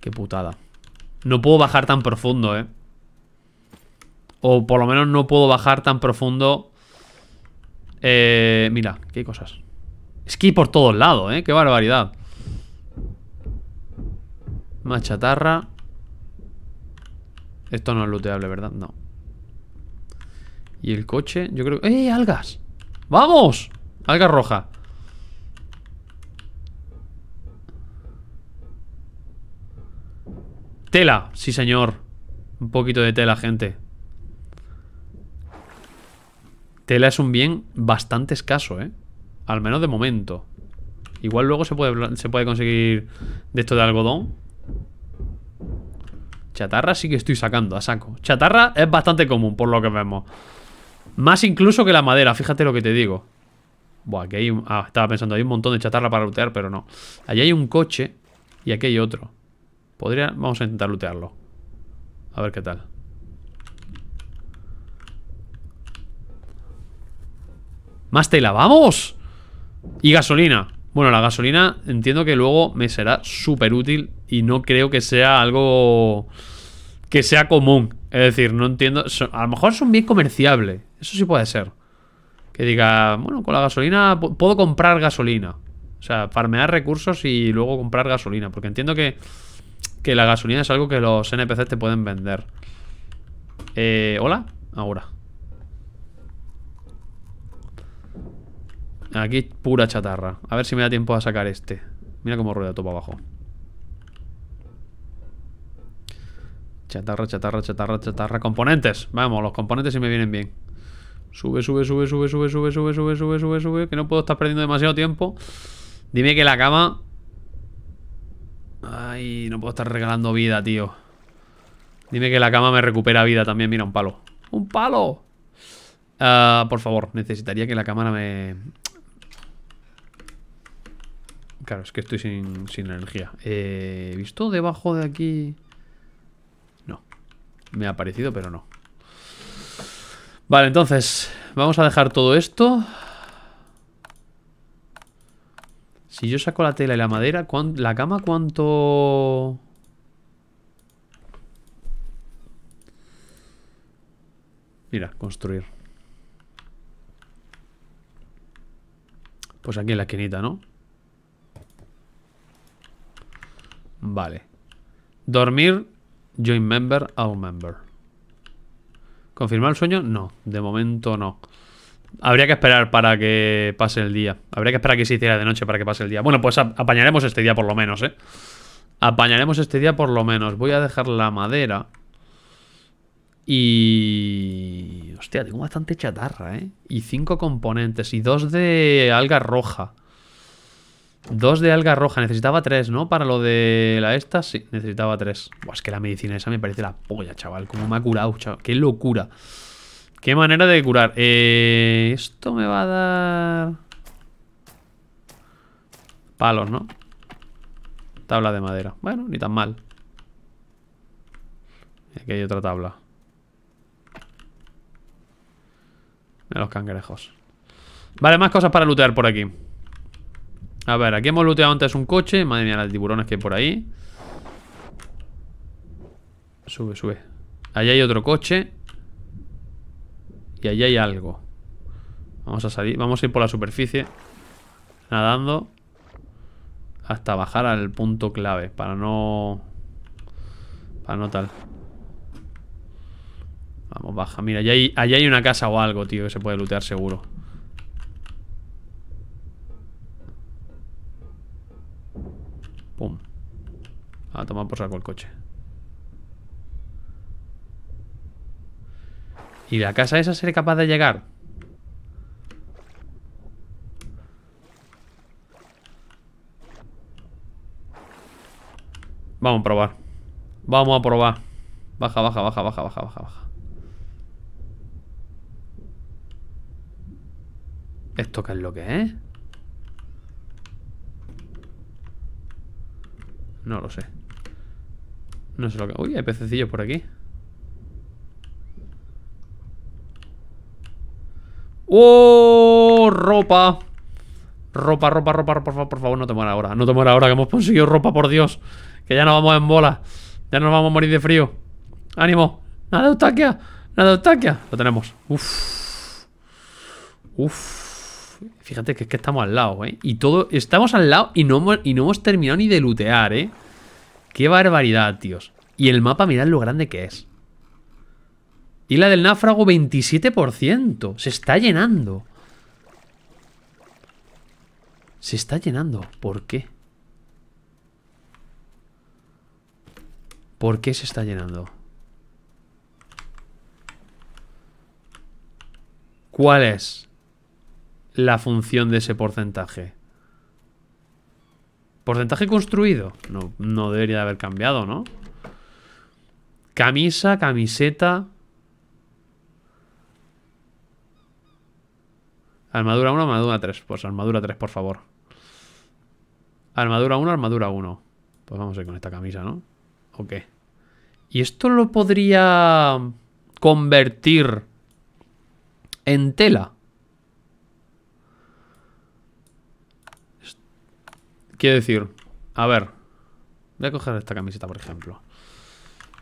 Qué putada. No puedo bajar tan profundo, eh. O por lo menos no puedo bajar tan profundo. Eh, mira, qué cosas. Esquí por todos lados, ¿eh? Qué barbaridad. Más chatarra. Esto no es looteable, ¿verdad? No. Y el coche, yo creo... ¡Eh, algas! ¡Vamos! Alga roja. Tela, sí señor. Un poquito de tela, gente. Tela es un bien bastante escaso, ¿eh? Al menos de momento. Igual luego se puede, se puede conseguir de esto de algodón. Chatarra sí que estoy sacando, a saco. Chatarra es bastante común, por lo que vemos. Más incluso que la madera, fíjate lo que te digo. Buah, aquí hay un... Ah, estaba pensando, hay un montón de chatarra para lootear, pero no. Allí hay un coche y aquí hay otro. Podría... Vamos a intentar lootearlo. A ver qué tal. ¡Más tela! ¡Vamos! Y gasolina. Bueno, la gasolina entiendo que luego me será súper útil y no creo que sea algo que sea común. Es decir, no entiendo. A lo mejor son bien comerciable. Eso sí puede ser. Que diga, bueno, con la gasolina puedo comprar gasolina. O sea, farmear recursos y luego comprar gasolina. Porque entiendo que, que la gasolina es algo que los NPCs te pueden vender. Eh, ¿Hola? Ahora. Aquí pura chatarra. A ver si me da tiempo a sacar este. Mira cómo rueda todo para abajo. Chatarra, chatarra, chatarra, chatarra. Componentes. Vamos, los componentes sí me vienen bien. Sube, sube, sube, sube, sube, sube, sube, sube, sube, sube, sube. Que no puedo estar perdiendo demasiado tiempo. Dime que la cama... Ay, no puedo estar regalando vida, tío. Dime que la cama me recupera vida también. Mira, un palo. ¡Un palo! por favor, necesitaría que la cámara me, Claro, es que estoy sin, energía. Eh, He visto debajo de aquí... No. Me ha aparecido, pero no. Vale, entonces, vamos a dejar todo esto. Si yo saco la tela y la madera, ¿la cama cuánto...? Mira, construir. Pues aquí en la esquinita, ¿no? Vale. Dormir, join member, all member. ¿Confirmar el sueño? No, de momento no. Habría que esperar para que pase el día. Habría que esperar que se hiciera de noche para que pase el día. Bueno, pues apañaremos este día por lo menos, ¿eh? Apañaremos este día por lo menos. Voy a dejar la madera. Y... Hostia, tengo bastante chatarra, ¿eh? Y cinco componentes. Y dos de alga roja. Dos de alga roja. Necesitaba tres, ¿no? Para lo de la esta, sí. Necesitaba tres. Buah, es que la medicina esa me parece la polla, chaval. Cómo me ha curado, chaval. Qué locura. Qué manera de curar. Eh, esto me va a dar... Palos, ¿no? Tabla de madera. Bueno, ni tan mal. Aquí hay otra tabla. De los cangrejos. Vale, más cosas para lootear por aquí. A ver, aquí hemos looteado antes un coche. Madre mía, las tiburones que hay por ahí. Sube, sube. Allá hay otro coche. Y allí hay algo. Vamos a salir. Vamos a ir por la superficie. Nadando. Hasta bajar al punto clave. Para no... Para no tal. Vamos, baja. Mira, allá hay, allá hay una casa o algo, tío, que se puede lootear seguro. Pum. A tomar por saco el coche. ¿Y la casa esa seré capaz de llegar? Vamos a probar. Vamos a probar. Baja, baja, baja, baja, baja, baja, baja. ¿Esto qué es lo que es? No lo sé. No sé lo que... Uy, hay pececillos por aquí. ¡Oh! ¡Ropa! Ropa, ropa, ropa, por favor, por favor, no te muera ahora. No te muera ahora, que hemos conseguido ropa, por Dios. Que ya nos vamos en bola. Ya nos vamos a morir de frío. ¡Ánimo! ¡Nada de eustaquia! ¡Nada de eustaquia! Lo tenemos. Uf. Uf. Fíjate que es que estamos al lado, ¿eh? Y todo... Estamos al lado y no hemos, terminado ni de lootear, ¿eh? Qué barbaridad, tíos. Y el mapa, mirad lo grande que es. Y la del náfrago, 27%. Se está llenando. Se está llenando. ¿Por qué? ¿Por qué se está llenando? ¿Cuál es? la función de ese porcentaje? Porcentaje construido. No, no debería de haber cambiado, ¿no? Camisa, camiseta. Armadura 1, armadura 3. Pues armadura 3, por favor. Armadura 1, armadura 1. Pues vamos a ir con esta camisa, ¿no? Ok. Y esto lo podría convertir en tela. Quiero decir, a ver. Voy a coger esta camiseta, por ejemplo.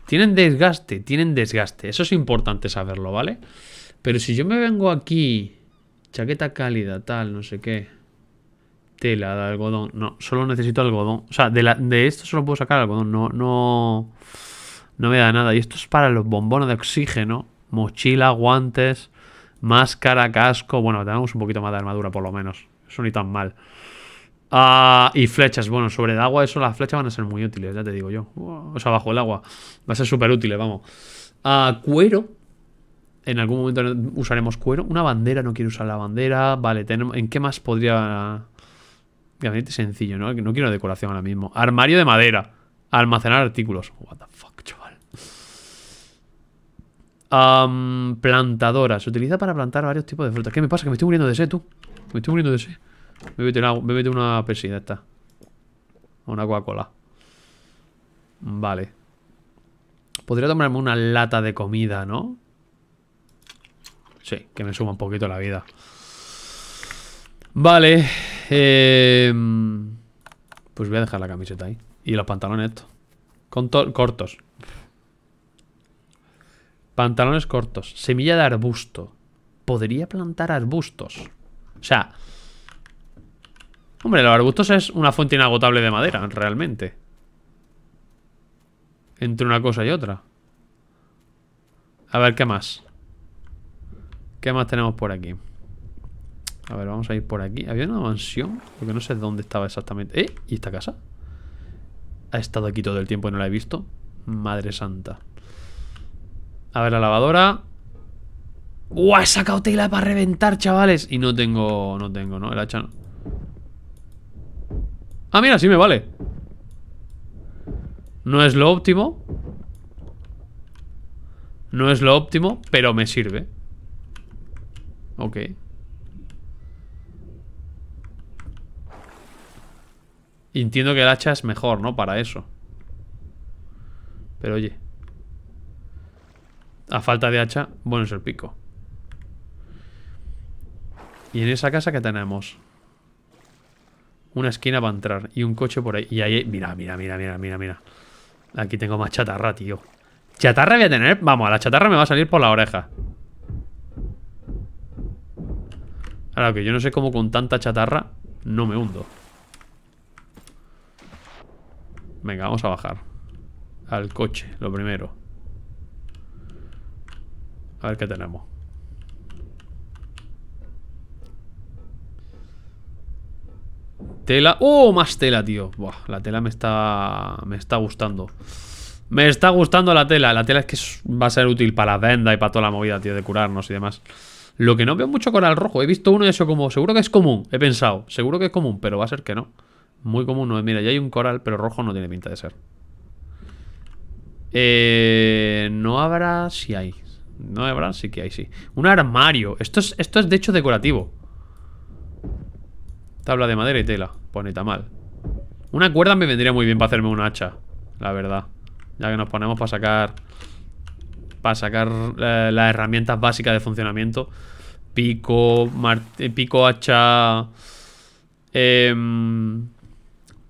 Tienen desgaste, tienen desgaste. Eso es importante saberlo, ¿vale? Pero si yo me vengo aquí, chaqueta cálida, tal, no sé qué. Tela de algodón. No, solo necesito algodón. O sea, de, esto solo puedo sacar algodón. No, no, no me da nada. Y esto es para los bombones de oxígeno. Mochila, guantes, máscara, casco. Bueno, tenemos un poquito más de armadura por lo menos. Eso ni tan mal. Ah, y flechas, bueno, sobre el agua, eso las flechas van a ser muy útiles, ya te digo yo. o sea, bajo el agua. Va a ser súper útil vamos. Ah, cuero. En algún momento usaremos cuero. Una bandera, no quiero usar la bandera. Vale, tenemos. ¿En qué más podría.? Obviamente sencillo, ¿no? No quiero decoración ahora mismo. Armario de madera. Almacenar artículos. What the fuck, chaval. plantadora. Se utiliza para plantar varios tipos de frutas. ¿Qué me pasa? Que me estoy muriendo de sed, tú. Me estoy muriendo de sed. Me una, una persina esta. Una Coca-Cola. Vale. Podría tomarme una lata de comida, ¿no? Sí, que me suma un poquito la vida. Vale. Em, pues voy a dejar la camiseta ahí. Y los pantalones estos. cortos. Pantalones cortos. Semilla de arbusto. Podría plantar arbustos. O sea, Hombre, los arbustos es una fuente inagotable de madera, realmente. Entre una cosa y otra. A ver, ¿qué más? ¿Qué más tenemos por aquí? A ver, vamos a ir por aquí. Había una mansión, porque no sé dónde estaba exactamente. ¿Eh? ¿Y esta casa? Ha estado aquí todo el tiempo y no la he visto. Madre santa. A ver, la lavadora. ¡Uah! He cautela para reventar, chavales. Y no tengo. No tengo, ¿no? El hacha. Ah, mira, sí me vale No es lo óptimo No es lo óptimo, pero me sirve Ok Entiendo que el hacha es mejor, ¿no? Para eso Pero oye A falta de hacha, bueno es el pico ¿Y en esa casa qué tenemos? una esquina para entrar y un coche por ahí. Y ahí, mira, mira, mira, mira, mira, mira. Aquí tengo más chatarra, tío. Chatarra voy a tener, vamos, a la chatarra me va a salir por la oreja. Ahora que yo no sé cómo con tanta chatarra no me hundo. Venga, vamos a bajar. Al coche, lo primero. A ver qué tenemos. Tela. ¡Oh! Más tela, tío. Buah, la tela me está. Me está gustando. Me está gustando la tela. La tela es que va a ser útil para la venda y para toda la movida, tío, de curarnos y demás. Lo que no veo mucho coral rojo. He visto uno de eso como. Seguro que es común. He pensado. Seguro que es común, pero va a ser que no. Muy común no Mira, ya hay un coral, pero rojo no tiene pinta de ser. Eh, no habrá. Si hay. No habrá, sí que hay, sí. Un armario. Esto es, esto es de hecho decorativo. Tabla de madera y tela. Pues ni mal. Una cuerda me vendría muy bien para hacerme un hacha. La verdad. Ya que nos ponemos para sacar... Para sacar eh, las herramientas básicas de funcionamiento. Pico, eh, pico, hacha... Em,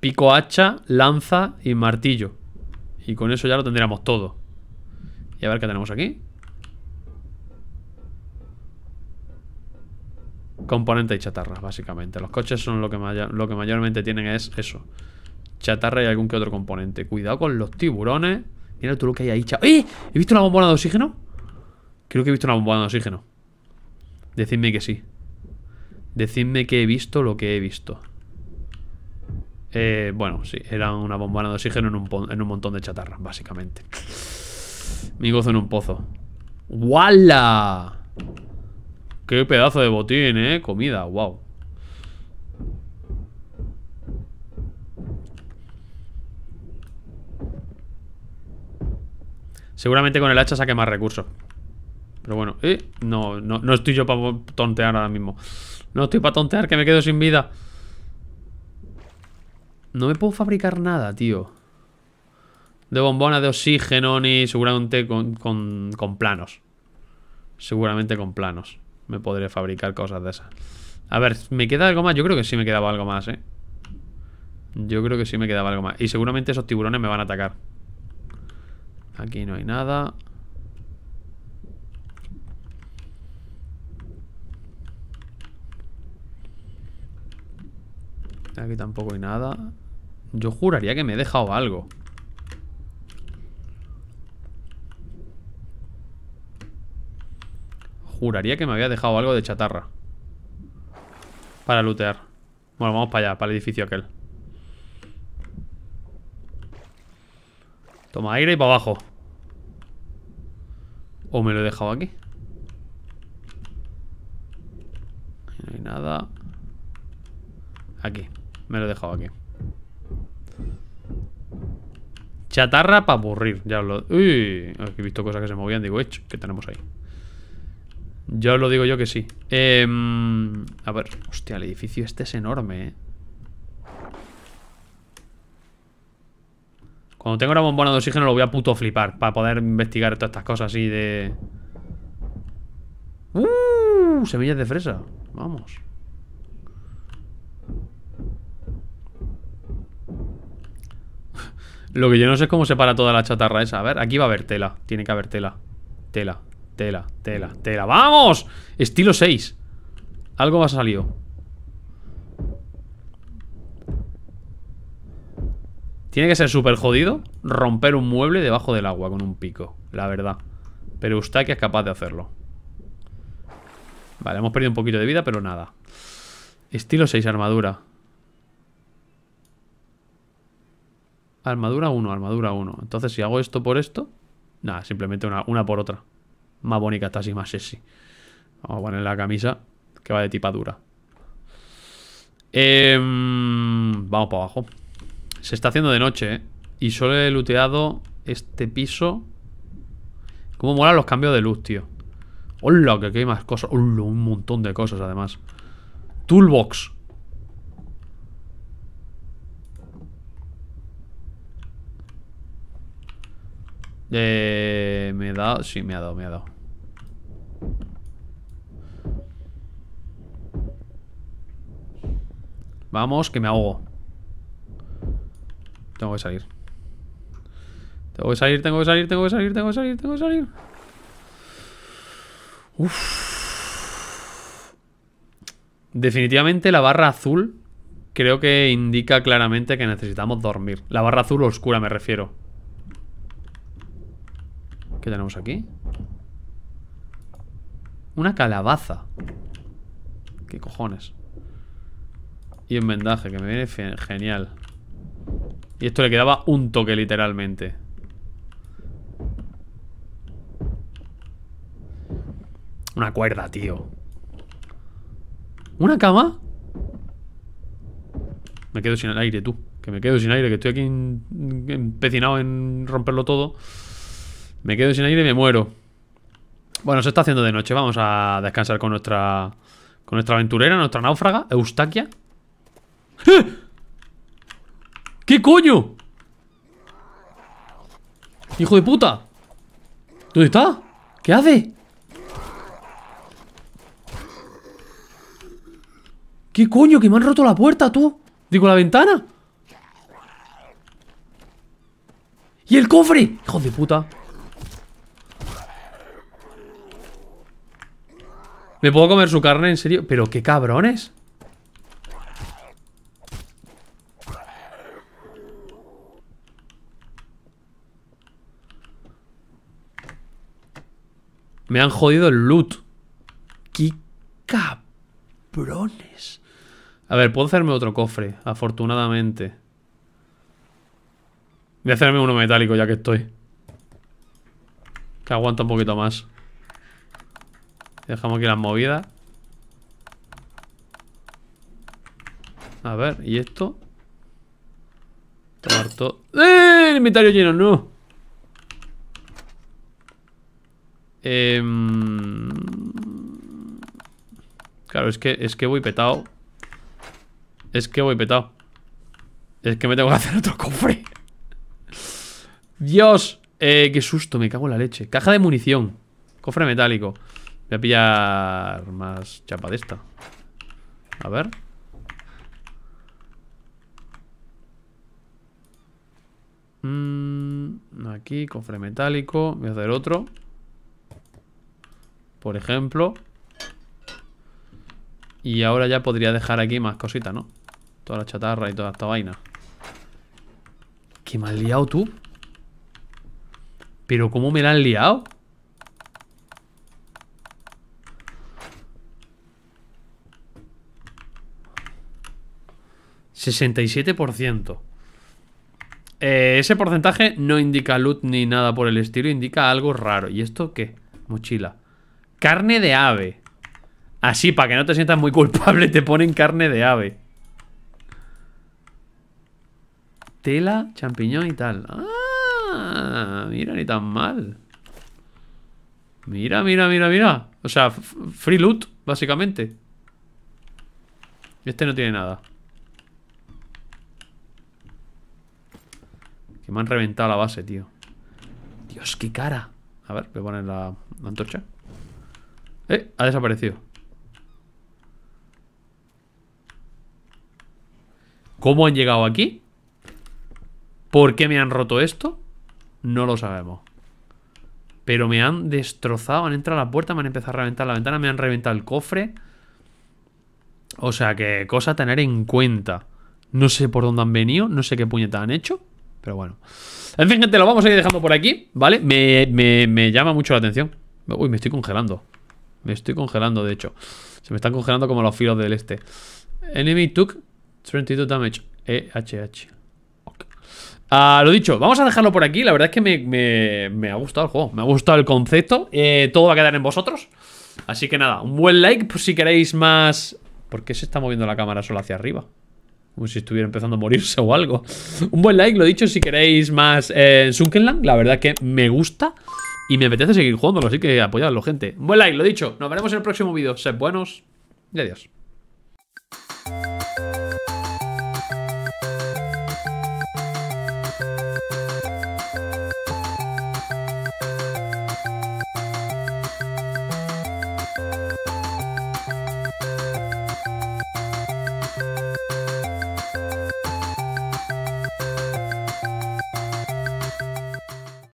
pico, hacha, lanza y martillo. Y con eso ya lo tendríamos todo. Y a ver qué tenemos aquí. componente y chatarras, básicamente. Los coches son lo que, lo que mayormente tienen es eso. Chatarra y algún que otro componente. Cuidado con los tiburones. Mira tú lo que hay ahí, ¿He visto una bombona de oxígeno? Creo que he visto una bombona de oxígeno. Decidme que sí. Decidme que he visto lo que he visto. Eh, bueno, sí, era una bombona de oxígeno en un, montón de chatarras, básicamente. Mi gozo en un pozo. ¡Wala! Qué pedazo de botín, ¿eh? Comida, wow. Seguramente con el hacha saque más recursos. Pero bueno, eh, no, no, estoy yo para tontear ahora mismo. No estoy para tontear, que me quedo sin vida. No me puedo fabricar nada, tío. De bombona, de oxígeno ni seguramente con planos. Seguramente con planos me podré fabricar cosas de esas. A ver, ¿me queda algo más? Yo creo que sí me quedaba algo más, ¿eh? Yo creo que sí me quedaba algo más. Y seguramente esos tiburones me van a atacar. Aquí no hay nada. Aquí tampoco hay nada. Yo juraría que me he dejado algo. Juraría que me había dejado algo de chatarra. Para lootear. Bueno, vamos para allá, para el edificio aquel. Toma aire y para abajo. ¿O me lo he dejado aquí? No hay nada. Aquí. Me lo he dejado aquí. Chatarra para aburrir. Ya lo... Uy, he visto cosas que se movían. Digo, hecho, ¿qué tenemos ahí? Yo lo digo yo que sí. Em, a ver, hostia, el edificio este es enorme, eh. Cuando tengo una bombona de oxígeno lo voy a puto flipar para poder investigar todas estas cosas así de... ¡Uh! Semillas de fresa. Vamos. Lo que yo no sé es cómo se para toda la chatarra esa. A ver, aquí va a haber tela. Tiene que haber tela. Tela. Tela, tela, tela. ¡Vamos! Estilo 6. Algo me ha salido. Tiene que ser súper jodido romper un mueble debajo del agua con un pico, la verdad. Pero Ustaki es capaz de hacerlo. Vale, hemos perdido un poquito de vida, pero nada. Estilo 6, armadura. Armadura 1, armadura 1. Entonces, si hago esto por esto... Nada, simplemente una, una por otra más bonita está así, más sexy. Vamos a poner la camisa que va de tipa dura. Em, vamos para abajo. Se está haciendo de noche, eh, Y solo he looteado este piso. Cómo molan los cambios de luz, tío. Hola, que aquí hay más cosas. Hola, un montón de cosas, además. Toolbox. Eh, me ha dado... Sí, me ha dado, me ha dado. Vamos, que me ahogo. Tengo que salir. Tengo que salir, tengo que salir, tengo que salir, tengo que salir, tengo que salir. Definitivamente la barra azul creo que indica claramente que necesitamos dormir. La barra azul oscura me refiero. ¿Qué tenemos aquí? Una calabaza. ¿Qué cojones? Y un vendaje, que me viene genial. Y esto le quedaba un toque, literalmente. Una cuerda, tío. ¿Una cama? Me quedo sin el aire, tú. Que me quedo sin aire, que estoy aquí empecinado en romperlo todo. Me quedo sin aire y me muero. Bueno, se está haciendo de noche. Vamos a descansar con nuestra... Con nuestra aventurera, nuestra náufraga, Eustaquia. ¡Eh! ¿Qué coño? ¡Hijo de puta! ¿Dónde está? ¿Qué hace? ¿Qué coño? Que me han roto la puerta, tú. Digo, la ventana. ¡Y el cofre! ¡Hijo de puta! ¿Me puedo comer su carne? ¿En serio? Pero qué cabrones. Me han jodido el loot. ¡Qué cabrones! A ver, puedo hacerme otro cofre, afortunadamente. Voy a hacerme uno metálico ya que estoy. Que aguanta un poquito más. Dejamos aquí las movidas. A ver, ¿y esto? Tomar todo. ¡Eh! El inventario lleno, no. Em, claro, es que, es que voy petado. Es que voy petado. Es que me tengo que hacer otro cofre. Dios, eh, qué susto, me cago en la leche. Caja de munición. Cofre metálico. Voy a pillar más chapa de esta. A ver. Mm, aquí, cofre metálico. Voy a hacer otro. Por ejemplo. Y ahora ya podría dejar aquí más cositas, ¿no? Toda la chatarra y toda esta vaina. ¿Qué me has liado tú? ¿Pero cómo me la han liado? 67%. Eh, ese porcentaje no indica loot ni nada por el estilo, indica algo raro. ¿Y esto qué? Mochila. Carne de ave. Así, para que no te sientas muy culpable, te ponen carne de ave. Tela, champiñón y tal. Ah, mira, ni tan mal. Mira, mira, mira, mira. O sea, free loot, básicamente. Este no tiene nada. me han reventado la base, tío. Dios, qué cara. A ver, voy a poner la, antorcha. Eh, ha desaparecido. ¿Cómo han llegado aquí? ¿Por qué me han roto esto? No lo sabemos. Pero me han destrozado, han entrado a la puerta, me han empezado a reventar la ventana, me han reventado el cofre. O sea que cosa tener en cuenta. No sé por dónde han venido, no sé qué puñeta han hecho. Pero bueno. En fin, gente, lo vamos a ir dejando por aquí, ¿vale? Me, llama mucho la atención. Uy, me estoy congelando. Me estoy congelando, de hecho. Se me están congelando como los filos del este. Enemy took 32 damage. EHH. Ah, lo dicho, vamos a dejarlo por aquí. La verdad es que me, ha gustado el juego. Me ha gustado el concepto. Eh, todo va a quedar en vosotros. Así que nada, un buen like por pues, si queréis más... ¿Por qué se está moviendo la cámara solo hacia arriba? Como si estuviera empezando a morirse o algo. Un buen like, lo dicho, si queréis más en eh, Sunkenland. La verdad que me gusta y me apetece seguir jugando, así que apoyadlo, gente. Un buen like, lo dicho. Nos veremos en el próximo vídeo. Sed buenos y adiós.